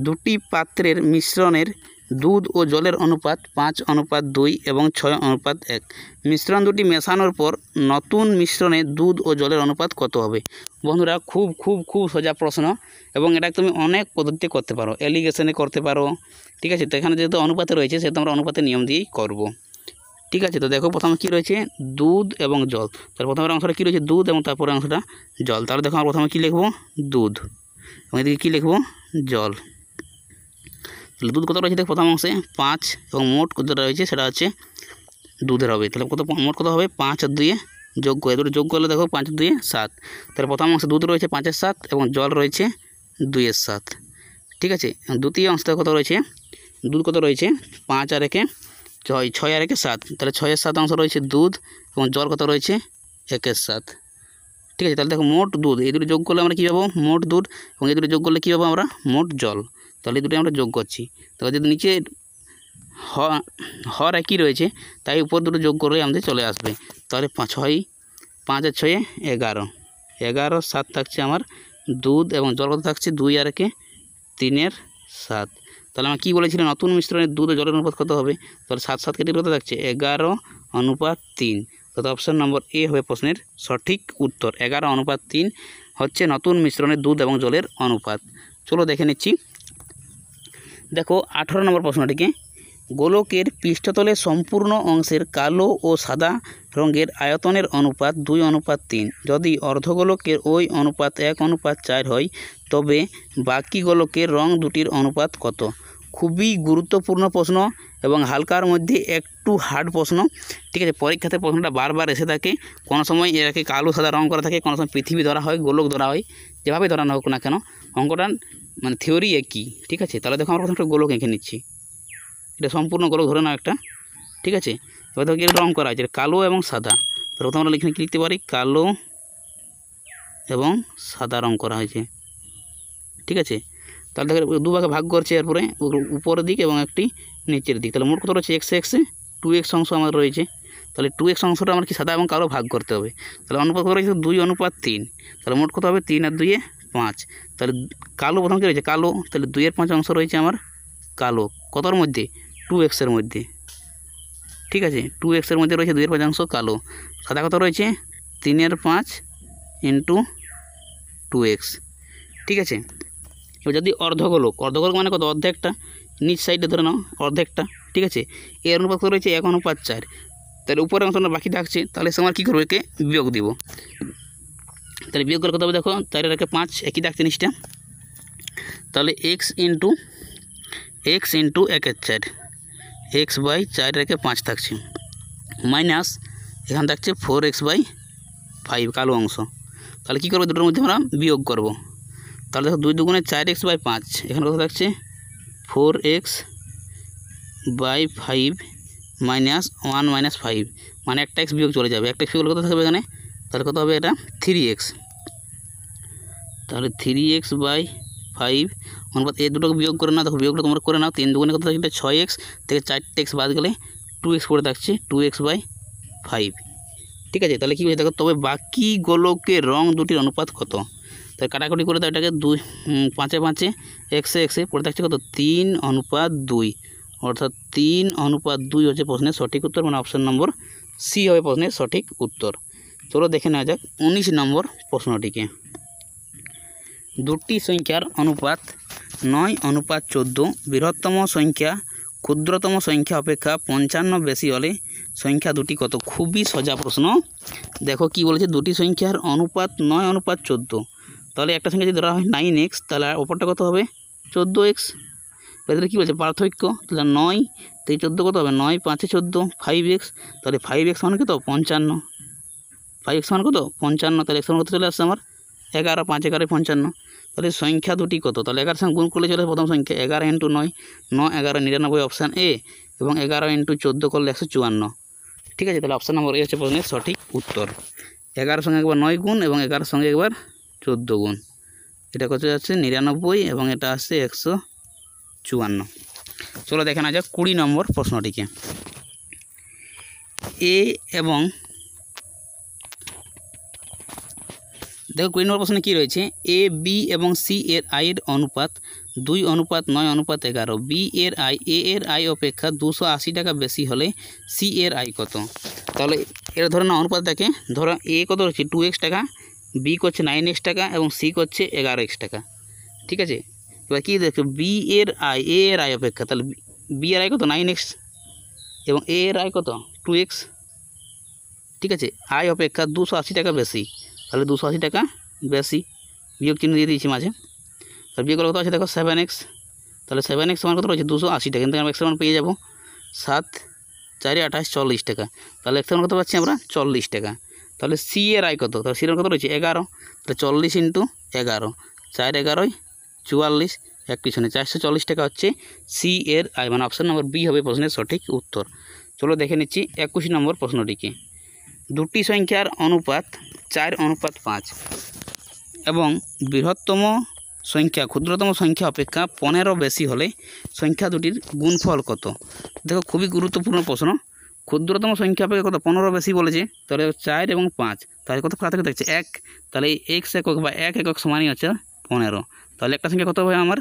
A: দুটি পাত্রের মিশ্রণের দুধ ও জলের অনুপাত পাঁচ অনুপাত দুই এবং ছয় অনুপাত এক মিশ্রণ দুটি মেশানোর পর নতুন মিশ্রণে দুধ ও জলের অনুপাত কত হবে বন্ধুরা খুব খুব খুব সোজা প্রশ্ন এবং এটা তুমি অনেক পদ্ধতিতে করতে পারো অ্যালিগেশনে করতে পারো ঠিক আছে তো এখানে যেহেতু অনুপাতে রয়েছে সেহেতু আমরা অনুপাতে নিয়ম দিয়েই করব ঠিক আছে তো দেখো প্রথমে কী রয়েছে দুধ এবং জল তার প্রথমের অংশটা কী রয়েছে দুধ এবং তারপরের অংশটা জল তাহলে দেখো আমরা প্রথমে কী লিখবো দুধ এবং এদিকে কী লিখবো জল তাহলে দুধ কত রয়েছে দেখ প্রথম অংশে পাঁচ এবং মোট যেটা রয়েছে সেটা হচ্ছে দুধের হবে তাহলে কত মোট কত হবে পাঁচ আর দুয়ে যোগ করে দুটো যোগ করলে দেখো পাঁচ দুয়ে সাত তাহলে প্রথম অংশে দুধ রয়েছে পাঁচের সাত এবং জল রয়েছে দুইয়ের সাত ঠিক আছে দ্বিতীয় অংশ কত রয়েছে দুধ কত রয়েছে পাঁচ আর একে ছয় ছয় আর একে সাত তাহলে ছয়ের সাত অংশ রয়েছে দুধ এবং জল কত রয়েছে একের সাত ঠিক আছে তাহলে দেখো মোট দুধ এই দুটো যোগ করলে আমরা কী পাবো মোট দুধ এবং এই দুটো যোগ করলে কী পাবো আমরা মোট জল তাহলে দুটো আমরা যোগ করছি তো যেহেতু নিচে হর একই রয়েছে তাই উপর দুটো যোগ করলে আমাদের চলে আসবে তাহলে ছয় পাঁচ আর ছয়ে এগারো এগারো সাত থাকছে আমার দুধ এবং জল কত থাকছে দুই আর একে তিনের সাত তাহলে আমি কী বলেছিলাম নতুন মিশ্রণের দুধ ও জলের অনুপাত কত হবে তাহলে সাত সাত কেটে কত থাকছে এগারো অনুপাত তিন অর্থাৎ অপশান নম্বর এ হবে প্রশ্নের সঠিক উত্তর এগারো অনুপাত তিন হচ্ছে নতুন মিশ্রণের দুধ এবং জলের অনুপাত চলো দেখে নিচ্ছি দেখো আঠারো নম্বর প্রশ্নটিকে গোলকের পৃষ্ঠতলে সম্পূর্ণ অংশের কালো ও সাদা রঙের আয়তনের অনুপাত দুই অনুপাত তিন যদি অর্ধগোলকের ওই অনুপাত এক অনুপাত চার হয় তবে বাকি গোলকের রং দুটির অনুপাত কত খুবই গুরুত্বপূর্ণ প্রশ্ন এবং হালকার মধ্যে একটু হার্ড প্রশ্ন ঠিক আছে পরীক্ষাতে প্রশ্নটা বারবার এসে থাকে কোনো সময় এরাকে কালো সাদা রং করা থাকে কোনো সময় পৃথিবী ধরা হয় গোলক ধরা হয় যেভাবে ধরানো হোক না কেন অঙ্কটা মানে থিওরি একই ঠিক আছে তাহলে দেখো আমরা একটা গোলক এঁকে নিচ্ছি এটা সম্পূর্ণ গোলক ধরে নাও একটা ঠিক আছে এবার দেখো এটা করা আছে কালো এবং সাদা তাহলে প্রথম আমরা কি লিখতে পারি কালো এবং সাদা রং করা হয়েছে ঠিক আছে তাহলে দেখো দুভাগে ভাগ করছে এরপরে উপরের দিক এবং একটি নিচের দিক তাহলে মোট কত রয়েছে এক্স এক্সে টু এক্স অংশ আমার রয়েছে তাহলে টু এক্স অংশটা আমার কি সাদা এবং কালো ভাগ করতে হবে তাহলে অনুপাত কত রয়েছে দুই অনুপাত তিন তাহলে মোট কত হবে তিন আর দুইয়ে পাঁচ তাহলে কালো প্রথম কী রয়েছে কালো তাহলে দুইয়ের পাঁচ অংশ রয়েছে আমার কালো কতর মধ্যে টু এক্সের মধ্যে ঠিক আছে টু এক্সের মধ্যে রয়েছে দুইয়ের পাঁচ অংশ কালো সাদা কত রয়েছে তিনের পাঁচ ইন্টু টু এক্স ঠিক আছে এবার যদি অর্ধগোলক অর্ধগোলক মানে কত অর্ধেকটা নিচ সাইডে ধরে নাও অর্ধেকটা ঠিক আছে এর অনুপাত রয়েছে এক অনুপাত চার তাহলে উপরে অংশ বাকি থাকছে তাহলে সে আমার কী করবো একে বিয়োগ দিব তাহলে বিয়োগ করে কত হবে দেখো চারের একে পাঁচ একই দাগ জিনিসটা তাহলে এক্স ইন্টু এক্স ইন্টু একের চার এক্স বাই চার রেখে পাঁচ থাকছে মাইনাস এখানে থাকছে ফোর এক্স বাই ফাইভ কালো অংশ তাহলে কী করবো দুটোর মধ্যে আমরা বিয়োগ করব তাহলে দেখো দুই দুগুণে চার এক্স বাই পাঁচ এখানে কথা থাকছে four X by five minus one minus five মানে একটা এক্স বিয়োগ চলে যাবে একটা এক্স বিয়োগ কত থাকবে এখানে তাহলে কত হবে এটা থ্রি এক্স তাহলে থ্রি এক্স বাই ফাইভ অনুপাত এই দুটোকে বিয়োগ করে নাও দেখো বিয়োগটা তোমরা করে নাও তিন দুগুণে কত এটা ছয় এক্স থেকে চারটে এক্স বাদ গেলে টু এক্স করে থাকছে টু এক্স বাই ফাইভ ঠিক আছে তাহলে কী হয়েছে দেখো তবে বাকি গোলকে রং দুটির অনুপাত কত তাহলে কাটাকুটি করে দাও এটাকে দুই পাঁচে পাঁচে এক্সে এক্সে পড়ে থাকছে কত তিন অনুপাত দুই অর্থাৎ তিন অনুপাত দুই হচ্ছে প্রশ্নের সঠিক উত্তর মানে অপশান নম্বর সি হবে প্রশ্নের সঠিক উত্তর চলো দেখে নেওয়া যাক উনিশ নম্বর প্রশ্নটিকে দুটি সংখ্যার অনুপাত নয় অনুপাত চোদ্দ বৃহত্তম সংখ্যা ক্ষুদ্রতম সংখ্যা অপেক্ষা পঞ্চান্ন বেশি হলে সংখ্যা দুটি কত খুবই সোজা প্রশ্ন দেখো কি বলেছে দুটি সংখ্যার অনুপাত নয় অনুপাত চোদ্দ তাহলে একটা সংখ্যা যদি ধরা হয় নাইন এক্স তাহলে অপরটা কত হবে চোদ্দো এক্স তাহলে কী বলছে পার্থক্য তাহলে নয় তাই চোদ্দো কত হবে নয় পাঁচে চোদ্দো ফাইভ এক্স তাহলে ফাইভ এক্স মানে কত পঞ্চান্ন ফাইভ এক্স কত পঞ্চান্ন তাহলে এক্স কত চলে আসছে আমার এগারো পাঁচ এগারো পঞ্চান্ন তাহলে সংখ্যা দুটি কত তাহলে এগারো সঙ্গে গুণ করলে চলে প্রথম সংখ্যা এগারো ইন্টু নয় ন এগারো নিরানব্বই অপশান এ এবং এগারো ইন্টু চোদ্দো করলে একশো চুয়ান্ন ঠিক আছে তাহলে অপশান নম্বর এ হচ্ছে প্রশ্নের সঠিক উত্তর এগারো সঙ্গে একবার নয় গুণ এবং এগারোর সঙ্গে একবার চোদ্দো গুণ এটা কত যাচ্ছে নিরানব্বই এবং এটা আসছে একশো চুয়ান্ন চলো দেখে না যাক কুড়ি নম্বর প্রশ্নটিকে এ এবং দেখো কুড়ি নম্বর প্রশ্নে কী রয়েছে এ বি এবং সি এর আয়ের অনুপাত দুই অনুপাত নয় অনুপাত এগারো বি এর আই এ এর আই অপেক্ষা দুশো আশি টাকা বেশি হলে সি এর আই কত তাহলে এর ধরো না দেখে ধরো এ কত রয়েছে টু এক্স টাকা বি করছে নাইন এক্স টাকা এবং সি করছে এগারো এক্স টাকা ঠিক আছে এবার কী দেখো বি এর আই এ এর আই অপেক্ষা তাহলে বি এর আয় কত নাইন এক্স এবং এ এর আয় কত টু এক্স ঠিক আছে আয় অপেক্ষা দুশো আশি টাকা বেশি তাহলে দুশো আশি টাকা বেশি বিয়োগ চিহ্ন দিয়ে দিয়েছি মাঝে তার বিয়োগ কত আছে দেখো সেভেন এক্স তাহলে সেভেন এক্স আমার কত রয়েছে দুশো আশি টাকা কিন্তু আমি এক্স পেয়ে যাবো সাত চারি আঠাশ চল্লিশ টাকা তাহলে এক্স কত পাচ্ছি আমরা চল্লিশ টাকা তাহলে সি এর আয় কত তাহলে সি কত রয়েছে এগারো তাহলে চল্লিশ ইন্টু এগারো চার এগারোই চুয়াল্লিশ এক পিছনে চারশো চল্লিশ টাকা হচ্ছে সি এর আয় মানে অপশান নম্বর বি হবে প্রশ্নের সঠিক উত্তর চলো দেখে নিচ্ছি একুশ নম্বর প্রশ্নটিকে দুটি সংখ্যার অনুপাত চার অনুপাত পাঁচ এবং বৃহত্তম সংখ্যা ক্ষুদ্রতম সংখ্যা অপেক্ষা পনেরো বেশি হলে সংখ্যা দুটির গুণফল কত দেখো খুবই গুরুত্বপূর্ণ প্রশ্ন ক্ষুদ্রতম সংখ্যা অপেক্ষা কত পনেরো বেশি বলেছে তাহলে চার এবং পাঁচ তাহলে কত পার্থক্য দেখছে এক তাহলে এক্স একক বা এক একক সমানই হচ্ছে পনেরো তাহলে একটা সংখ্যা কত হয় আমার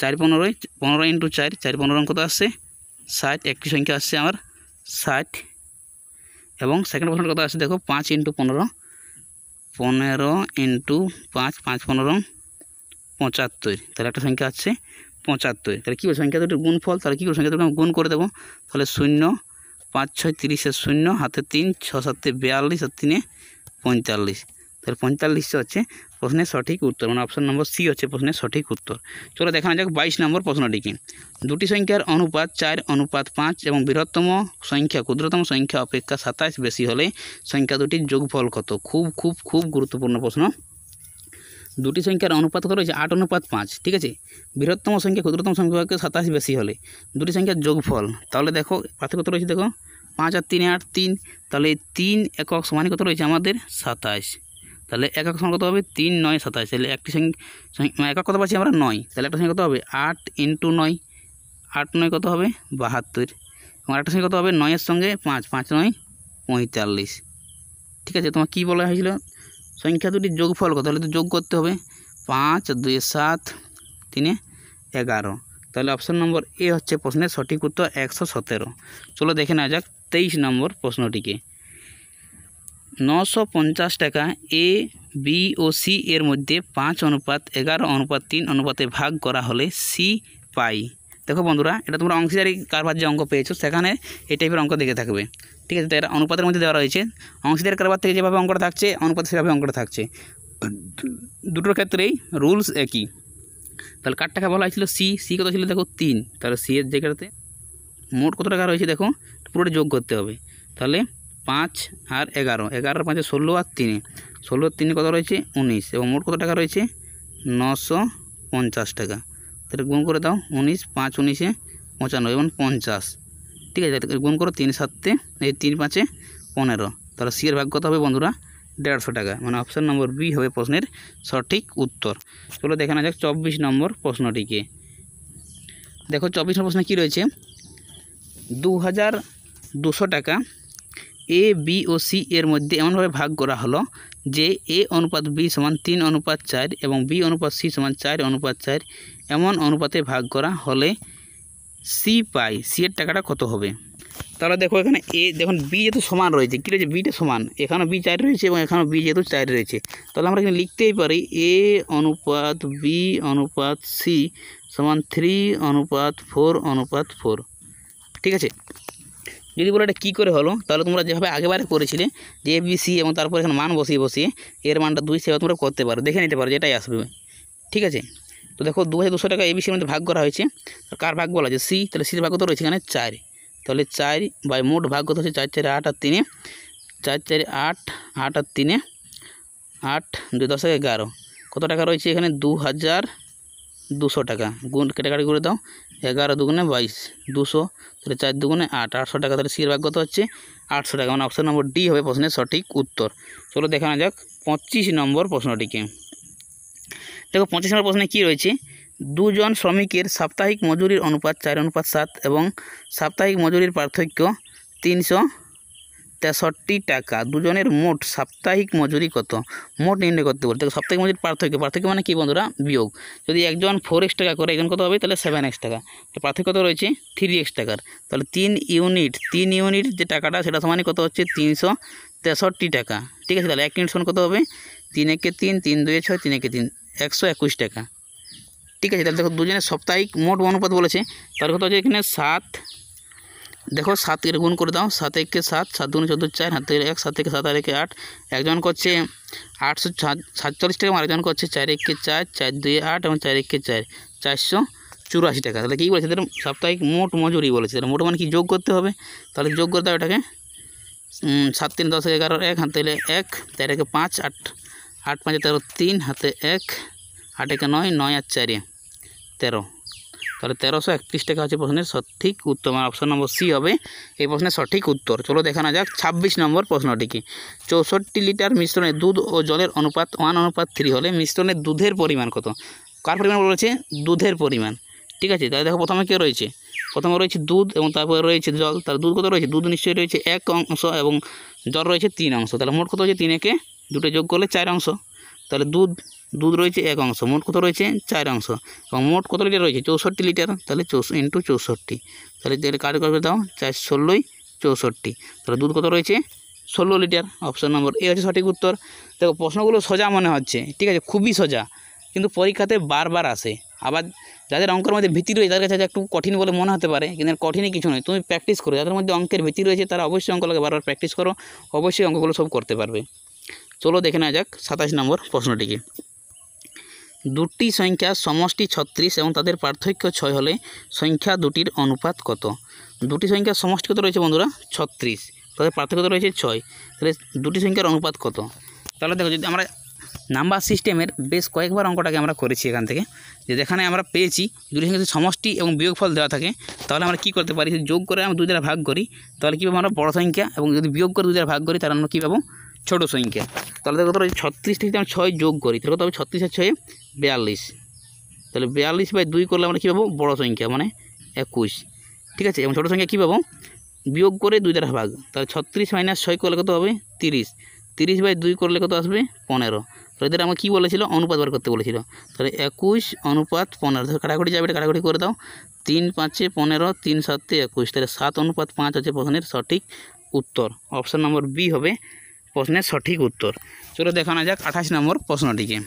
A: চার পনেরোই পনেরো ইন্টু চার চার পনেরো কত আসছে ষাট একটি সংখ্যা আসছে আমার ষাট এবং সেকেন্ড প্রশ্ন কত আসছে দেখো পাঁচ ইন্টু পনেরো পনেরো ইন্টু পাঁচ পাঁচ পনেরো পঁচাত্তর তাহলে একটা সংখ্যা আছে পঁচাত্তর তাহলে কী সংখ্যা সংখ্যা গুণ ফল তাহলে কী করবো সংখ্যা দুটো গুণ করে দেবো তাহলে শূন্য পাঁচ ছয় তিরিশের শূন্য হাতে তিন ছ সাতে বিয়াল্লিশ আর তিনে পঁয়তাল্লিশ তাহলে পঁয়তাল্লিশশো হচ্ছে প্রশ্নের সঠিক উত্তর মানে অপশন নম্বর সি হচ্ছে প্রশ্নের সঠিক উত্তর চলো দেখানো যাক বাইশ নম্বর প্রশ্নটিকে দুটি সংখ্যার অনুপাত চার অনুপাত পাঁচ এবং বৃহত্তম সংখ্যা ক্ষুদ্রতম সংখ্যা অপেক্ষা সাতাশ বেশি হলে সংখ্যা দুটির যোগফল কত খুব খুব খুব গুরুত্বপূর্ণ প্রশ্ন দুটি সংখ্যার অনুপাত কত রয়েছে আট অনুপাত পাঁচ ঠিক আছে বৃহত্তম সংখ্যা ক্ষুদ্রতম সংখ্যা সাতাশ বেশি হলে দুটি সংখ্যার যোগফল তাহলে দেখো পার্থক্য কত রয়েছে দেখো পাঁচ আর তিন আট তিন তাহলে তিন একক সমান কত রয়েছে আমাদের সাতাশ তাহলে এক এক সংখ্যা কত হবে তিন নয় সাতাশ তাহলে একটি সংখ্যা এক এক কথা পাচ্ছি আমরা নয় তাহলে একটা সংখ্যা কত হবে আট ইন্টু নয় আট নয় কত হবে বাহাত্তর এবং আরেকটা সংখ্যা কত হবে নয়ের সঙ্গে পাঁচ পাঁচ নয় পঁয়তাল্লিশ ঠিক আছে তোমার কী বলা হয়েছিল সংখ্যা দুটি যোগফল কত তাহলে তো যোগ করতে হবে পাঁচ দুই সাত তিনে এগারো তাহলে অপশন নম্বর এ হচ্ছে প্রশ্নের সঠিক উত্তর একশো সতেরো চলো দেখে নেওয়া যাক তেইশ নম্বর প্রশ্নটিকে নশো পঞ্চাশ টাকা এ বি ও সি এর মধ্যে পাঁচ অনুপাত এগারো অনুপাত তিন অনুপাতে ভাগ করা হলে সি পাই দেখো বন্ধুরা এটা তোমরা অংশীদারি কারবার যে অঙ্ক পেয়েছো সেখানে এই টাইপের অঙ্ক দেখে থাকবে ঠিক আছে এটা অনুপাতের মধ্যে দেওয়া রয়েছে অংশীদারি কারবার থেকে যেভাবে অঙ্কটা থাকছে অনুপাত সেভাবে অঙ্কটা থাকছে দুটোর ক্ষেত্রেই রুলস একই তাহলে কার টাকা বলা হয়েছিল সি সি কত ছিল দেখো তিন তাহলে সি এর যে মোট কত টাকা রয়েছে দেখো পুরোটা যোগ করতে হবে তাহলে পাঁচ আর এগারো এগারো পাঁচে ষোলো আর তিনে ষোলো তিনে কত রয়েছে উনিশ এবং মোট কত টাকা রয়েছে নশো পঞ্চাশ টাকা তাহলে গুণ করে দাও উনিশ পাঁচ উনিশে পঁচানব্বই এবং পঞ্চাশ ঠিক আছে গুণ করো তিন সাতে এই তিন পাঁচে পনেরো তাহলে সিয়ের ভাগ কত হবে বন্ধুরা দেড়শো টাকা মানে অপশান নম্বর বি হবে প্রশ্নের সঠিক উত্তর চলো দেখানো যাক চব্বিশ নম্বর প্রশ্নটিকে দেখো চব্বিশ নম্বর প্রশ্নে কী রয়েছে দু হাজার দুশো টাকা এ বি ও সি এর মধ্যে এমনভাবে ভাগ করা হলো যে এ অনুপাত বি সমান তিন অনুপাত চার এবং বি অনুপাত সি সমান চার অনুপাত চার এমন অনুপাতে ভাগ করা হলে সি পাই সি এর টাকাটা কত হবে তাহলে দেখো এখানে এ দেখুন বি যেহেতু সমান রয়েছে কী রয়েছে বিটা সমান এখানেও বি চার রয়েছে এবং এখানেও বি যেহেতু চার রয়েছে তাহলে আমরা এখানে লিখতেই পারি এ অনুপাত বি অনুপাত সি সমান থ্রি অনুপাত ফোর অনুপাত ফোর ঠিক আছে যদি বলো এটা কী করে হলো তাহলে তোমরা যেভাবে আগেবারে করেছিলে যে এ বি সি এবং তারপর এখানে মান বসিয়ে বসিয়ে এর মানটা দুই সেভাবে তোমরা করতে পারো দেখে নিতে পারো যেটাই আসবে ঠিক আছে তো দেখো দু হাজার দুশো টাকা এ বিসির মধ্যে ভাগ করা হয়েছে কার ভাগ বলা আছে সি তাহলে সির ভাগ তো রয়েছে এখানে চার তাহলে চার বাই মোট ভাগ কত হচ্ছে চার চারে আট আর তিনে চার চারে আট আট আর তিনে আট দুই দশ এগারো কত টাকা রয়েছে এখানে দু হাজার দুশো টাকা গুণ কেটাকাটি করে দাও এগারো দুগুণে বাইশ দুশো তাহলে চার দুগুণে আট আটশো টাকা তাহলে সির ভাগ্যত হচ্ছে আটশো টাকা মানে অপশান নম্বর ডি হবে প্রশ্নের সঠিক উত্তর চলো দেখানো যাক পঁচিশ নম্বর প্রশ্নটিকে দেখো পঁচিশ নম্বর প্রশ্নে কী রয়েছে দুজন শ্রমিকের সাপ্তাহিক মজুরির অনুপাত চার অনুপাত সাত এবং সাপ্তাহিক মজুরির পার্থক্য তিনশো তেষট্টি টাকা দুজনের মোট সাপ্তাহিক মজুরি কত মোট নির্ণয় করতে বলতে সাপ্তাহিক মজুরি পার্থক্য পার্থক্য মানে কী বন্ধুরা বিয়োগ যদি একজন ফোর এক্স টাকা করে একজন কত হবে তাহলে সেভেন এক্স টাকা তো পার্থক্য কত রয়েছে থ্রি এক্স টাকার তাহলে তিন ইউনিট তিন ইউনিট যে টাকাটা সেটা সমানে কত হচ্ছে তিনশো তেষট্টি টাকা ঠিক আছে তাহলে এক ইউনিট সমান কত হবে তিন একে তিন তিন দুয়ে ছয় তিন একে তিন একশো একুশ টাকা ঠিক আছে তাহলে দেখো দুজনের সাপ্তাহিক মোট অনুপাত বলেছে তার কথা হচ্ছে এখানে সাত देखो 7 गिर गुण कर दो 7 * 1 = 7 7 * 2 = 14 7 * 3 = 21 7 * 4 = 28 1 * 7 = 7 2 * 8 = 16 1 जन कोचे 847 টাকা মারা জন कोचे 4 * 1 = 4 4 * 2 = 8 4 * 3 = 12 484 টাকা তাহলে কি বলছেন তার সাপ্তাহিক মোট মজুরি বলেছে তাহলে মোট মানে কি যোগ করতে হবে তাহলে যোগ করতে হবে এটাকে 7 3 + 10 = 11 1 হাতেলে 1 3 * 5 = 15 8 853 হাতে 1 8 + 9 = 17 তাহলে তেরোশো একত্রিশ টাকা হচ্ছে প্রশ্নের সঠিক উত্তর মানে অপশন নম্বর সি হবে এই প্রশ্নের সঠিক উত্তর চলো দেখানো যাক ছাব্বিশ নম্বর প্রশ্নটিকে চৌষট্টি লিটার মিশ্রণে দুধ ও জলের অনুপাত ওয়ান অনুপাত থ্রি হলে মিশ্রণের দুধের পরিমাণ কত কার পরিমাণ রয়েছে দুধের পরিমাণ ঠিক আছে তাহলে দেখো প্রথমে কে রয়েছে প্রথমে রয়েছে দুধ এবং তারপরে রয়েছে জল তার দুধ কত রয়েছে দুধ নিশ্চয়ই রয়েছে এক অংশ এবং জল রয়েছে তিন অংশ তাহলে মোট কত হচ্ছে তিন একে দুটো যোগ করলে চার অংশ তাহলে দুধ দুধ রয়েছে এক অংশ মোট কত রয়েছে চার অংশ এবং মোট কত লিটার রয়েছে চৌষট্টি লিটার তাহলে চৌষ ইন্টু চৌষট্টি তাহলে কার্ড করবে দাও চার ষোলোই চৌষট্টি তাহলে দুধ কত রয়েছে ষোলো লিটার অপশন নম্বর এ হচ্ছে সঠিক উত্তর দেখো প্রশ্নগুলো সোজা মনে হচ্ছে ঠিক আছে খুবই সোজা কিন্তু পরীক্ষাতে বারবার আসে আবার যাদের অঙ্কের মধ্যে ভীতি রয়েছে তাদের কাছে একটু কঠিন বলে মনে হতে পারে কিন্তু কঠিনই কিছু নয় তুমি প্র্যাকটিস করো যাদের মধ্যে অঙ্কের ভীতি রয়েছে তারা অবশ্যই অঙ্কগুলোকে বারবার প্র্যাকটিস করো অবশ্যই অঙ্কগুলো সব করতে পারবে চলো দেখে নেওয়া যাক সাতাশ নম্বর প্রশ্নটিকে দুটি সংখ্যা সমষ্টি ছত্রিশ এবং তাদের পার্থক্য ছয় হলে সংখ্যা দুটির অনুপাত কত দুটি সংখ্যা সমষ্টি কত রয়েছে বন্ধুরা ছত্রিশ তাদের পার্থক্য কত রয়েছে ছয় তাহলে দুটি সংখ্যার অনুপাত কত তাহলে দেখো যদি আমরা নাম্বার সিস্টেমের বেশ কয়েকবার অঙ্কটাকে আমরা করেছি এখান থেকে যে যেখানে আমরা পেয়েছি দুটি সংখ্যা সমষ্টি এবং বিয়োগফল দেওয়া থাকে তাহলে আমরা কি করতে পারি যোগ করে আমরা দুই দ্বারা ভাগ করি তাহলে কী আমরা বড় সংখ্যা এবং যদি বিয়োগ করে দুই দ্বারা ভাগ করি তাহলে আমরা কী পাবো ছোটো সংখ্যা তাহলে দেখো তোর ছত্রিশ থেকে আমি ছয় যোগ করি তাহলে কত হবে ছত্রিশ আর ছয় বিয়াল্লিশ তাহলে বিয়াল্লিশ বাই দুই করলে আমরা কী পাবো বড়ো সংখ্যা মানে একুশ ঠিক আছে এবং ছোটো সংখ্যা কী পাবো বিয়োগ করে দুই দ্বারা ভাগ তাহলে ছত্রিশ মাইনাস ছয় করলে কত হবে তিরিশ তিরিশ বাই দুই করলে কত আসবে পনেরো তাহলে এদের আমাকে কী বলেছিল অনুপাত বার করতে বলেছিল তাহলে একুশ অনুপাত পনেরো ধর কাটাকুটি যাবে এটা কাটাকুটি করে দাও তিন পাঁচে পনেরো তিন সাতে একুশ তাহলে সাত অনুপাত পাঁচ আছে প্রশ্নের সঠিক উত্তর অপশান নম্বর বি হবে প্রশ্নের সঠিক উত্তর চলো দেখানো যাক আঠাশ নম্বর প্রশ্নটিকে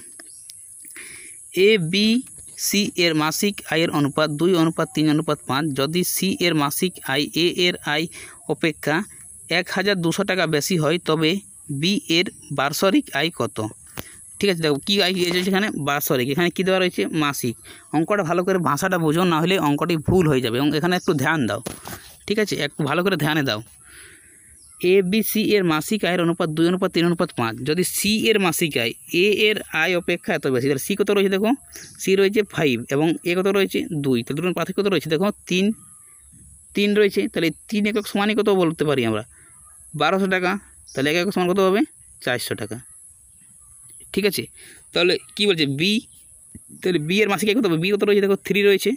A: এ বি সি এর মাসিক আয়ের অনুপাত দুই অনুপাত তিন অনুপাত পাঁচ যদি সি এর মাসিক আয় এ এর আয় অপেক্ষা এক হাজার দুশো টাকা বেশি হয় তবে বি এর বার্ষরিক আয় কত ঠিক আছে দেখো কী আয় এসেছে এখানে বার্ষরিক এখানে কী দেওয়া রয়েছে মাসিক অঙ্কটা ভালো করে ভাষাটা বোঝো না হলে অঙ্কটি ভুল হয়ে যাবে এবং এখানে একটু ধ্যান দাও ঠিক আছে একটু ভালো করে ধ্যানে দাও এ বি সি এর মাসিক আয়ের অনুপাত দুই অনুপাত তিন অনুপাত পাঁচ যদি সি এর মাসিক আয় এ এর আয় অপেক্ষা এত বেশি তাহলে সি কত রয়েছে দেখো সি রয়েছে ফাইভ এবং এ কত রয়েছে দুই তাহলে দুটো পার্থক্য কত রয়েছে দেখো তিন তিন রয়েছে তাহলে তিন একক সমানই কত বলতে পারি আমরা বারোশো টাকা তাহলে এক একক সমান কত হবে চারশো টাকা ঠিক আছে তাহলে কি বলছে বি তাহলে বি এর মাসিক আয় কত হবে বি কত রয়েছে দেখো থ্রি রয়েছে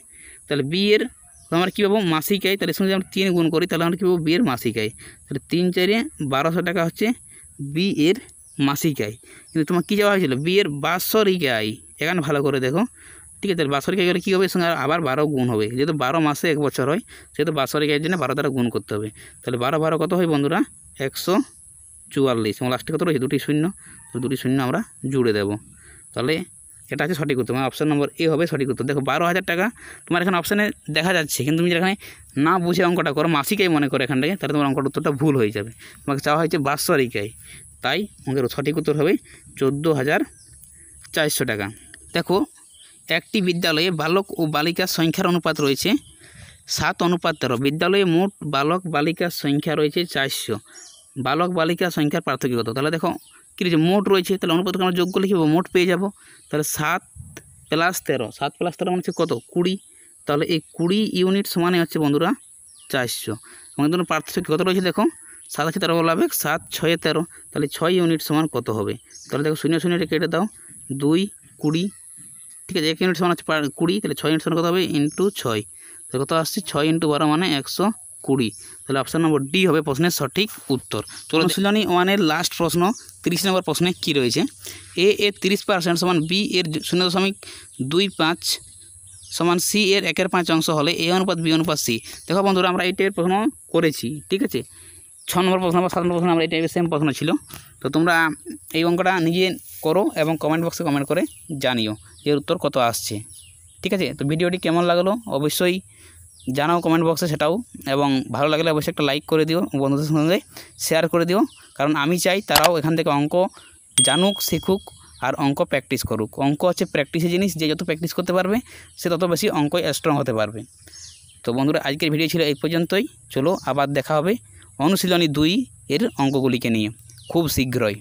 A: তাহলে বি এর তো আমরা কী পাবো মাসিক আয় তাহলে সঙ্গে আমরা তিন গুণ করি তাহলে আমরা কী পাবো বিয়ের মাসিক আয় তাহলে তিন চারে বারোশো টাকা হচ্ছে বিয়ের মাসিক আয় কিন্তু তোমার কী যাওয়া হয়েছিল বিয়ের বাৎসরিক আয় এখানে ভালো করে দেখো ঠিক আছে তাহলে বাৎসরিক আয় গেলে কী হবে সঙ্গে আবার বারো গুণ হবে যেহেতু বারো মাসে এক বছর হয় সেহেতু বাৎসরিক আয়ের জন্য বারো দ্বারা গুণ করতে হবে তাহলে বারো বারো কত হয় বন্ধুরা একশো চুয়াল্লিশ এবং লাস্টে কত রয়েছে দুটি শূন্য দুটি শূন্য আমরা জুড়ে দেব তাহলে এটা আছে সঠিক উত্তর মানে অপশান নম্বর এ হবে সঠিক উত্তর দেখো বারো হাজার টাকা তোমার এখানে অপশানে দেখা যাচ্ছে কিন্তু তুমি যেখানে না বুঝে অঙ্কটা করো মাসিকাই মনে করো এখানটাকে তাহলে তোমার অঙ্কটা উত্তরটা ভুল হয়ে যাবে তোমাকে চাওয়া হয়েছে বাৎসরিকায় তাই অঙ্কের সঠিক উত্তর হবে চোদ্দো হাজার চারশো টাকা দেখো একটি বিদ্যালয়ে বালক ও বালিকার সংখ্যার অনুপাত রয়েছে সাত অনুপাত তেরো বিদ্যালয়ে মোট বালক বালিকার সংখ্যা রয়েছে চারশো বালক বালিকার সংখ্যার পার্থক্য কত তাহলে দেখো কী রয়েছে মোট রয়েছে তাহলে অনুপাতকে আমরা যোগ করলে কী মোট পেয়ে যাব তাহলে সাত প্লাস তেরো সাত প্লাস তেরো মানে হচ্ছে কত কুড়ি তাহলে এই কুড়ি ইউনিট সমানে হচ্ছে বন্ধুরা চারশো এবং ধরুন পার্থক্য কত রয়েছে দেখো সাত আছে তেরো হবে সাত ছয়ে তেরো তাহলে ছয় ইউনিট সমান কত হবে তাহলে দেখো শূন্য শূন্য কেটে দাও দুই কুড়ি ঠিক আছে এক ইউনিট সমান হচ্ছে কুড়ি তাহলে ছয় ইউনিট সমান কত হবে ইন্টু ছয় তাহলে কত আসছে ছয় ইন্টু বারো মানে একশো কুড়ি তাহলে অপশান নম্বর ডি হবে প্রশ্নের সঠিক উত্তর চলো অনুশীলনী ওয়ানের লাস্ট প্রশ্ন তিরিশ নম্বর প্রশ্নে কী রয়েছে এ এর তিরিশ পার্সেন্ট সমান বি এর শূন্য দশমিক দুই পাঁচ সমান সি এর একের পাঁচ অংশ হলে এ অনুপাত বি অনুপাত সি দেখো বন্ধুরা আমরা এই টাইপের প্রশ্ন করেছি ঠিক আছে ছ নম্বর প্রশ্ন বা সাত নম্বর প্রশ্ন আমরা এই টাইপের সেম প্রশ্ন ছিল তো তোমরা এই অঙ্কটা নিজে করো এবং কমেন্ট বক্সে কমেন্ট করে জানিও এর উত্তর কত আসছে ঠিক আছে তো ভিডিওটি কেমন লাগলো অবশ্যই জানাও কমেন্ট বক্সে সেটাও এবং ভালো লাগলে অবশ্যই একটা লাইক করে দিও বন্ধুদের সঙ্গে শেয়ার করে দিও কারণ আমি চাই তারাও এখান থেকে অঙ্ক জানুক শিখুক আর অঙ্ক প্র্যাকটিস করুক অঙ্ক হচ্ছে প্র্যাকটিসের জিনিস যে যত প্র্যাকটিস করতে পারবে সে তত বেশি অঙ্ক স্ট্রং হতে পারবে তো বন্ধুরা আজকের ভিডিও ছিল এই পর্যন্তই চলো আবার দেখা হবে অনুশীলনী দুই এর অঙ্কগুলিকে নিয়ে খুব শীঘ্রই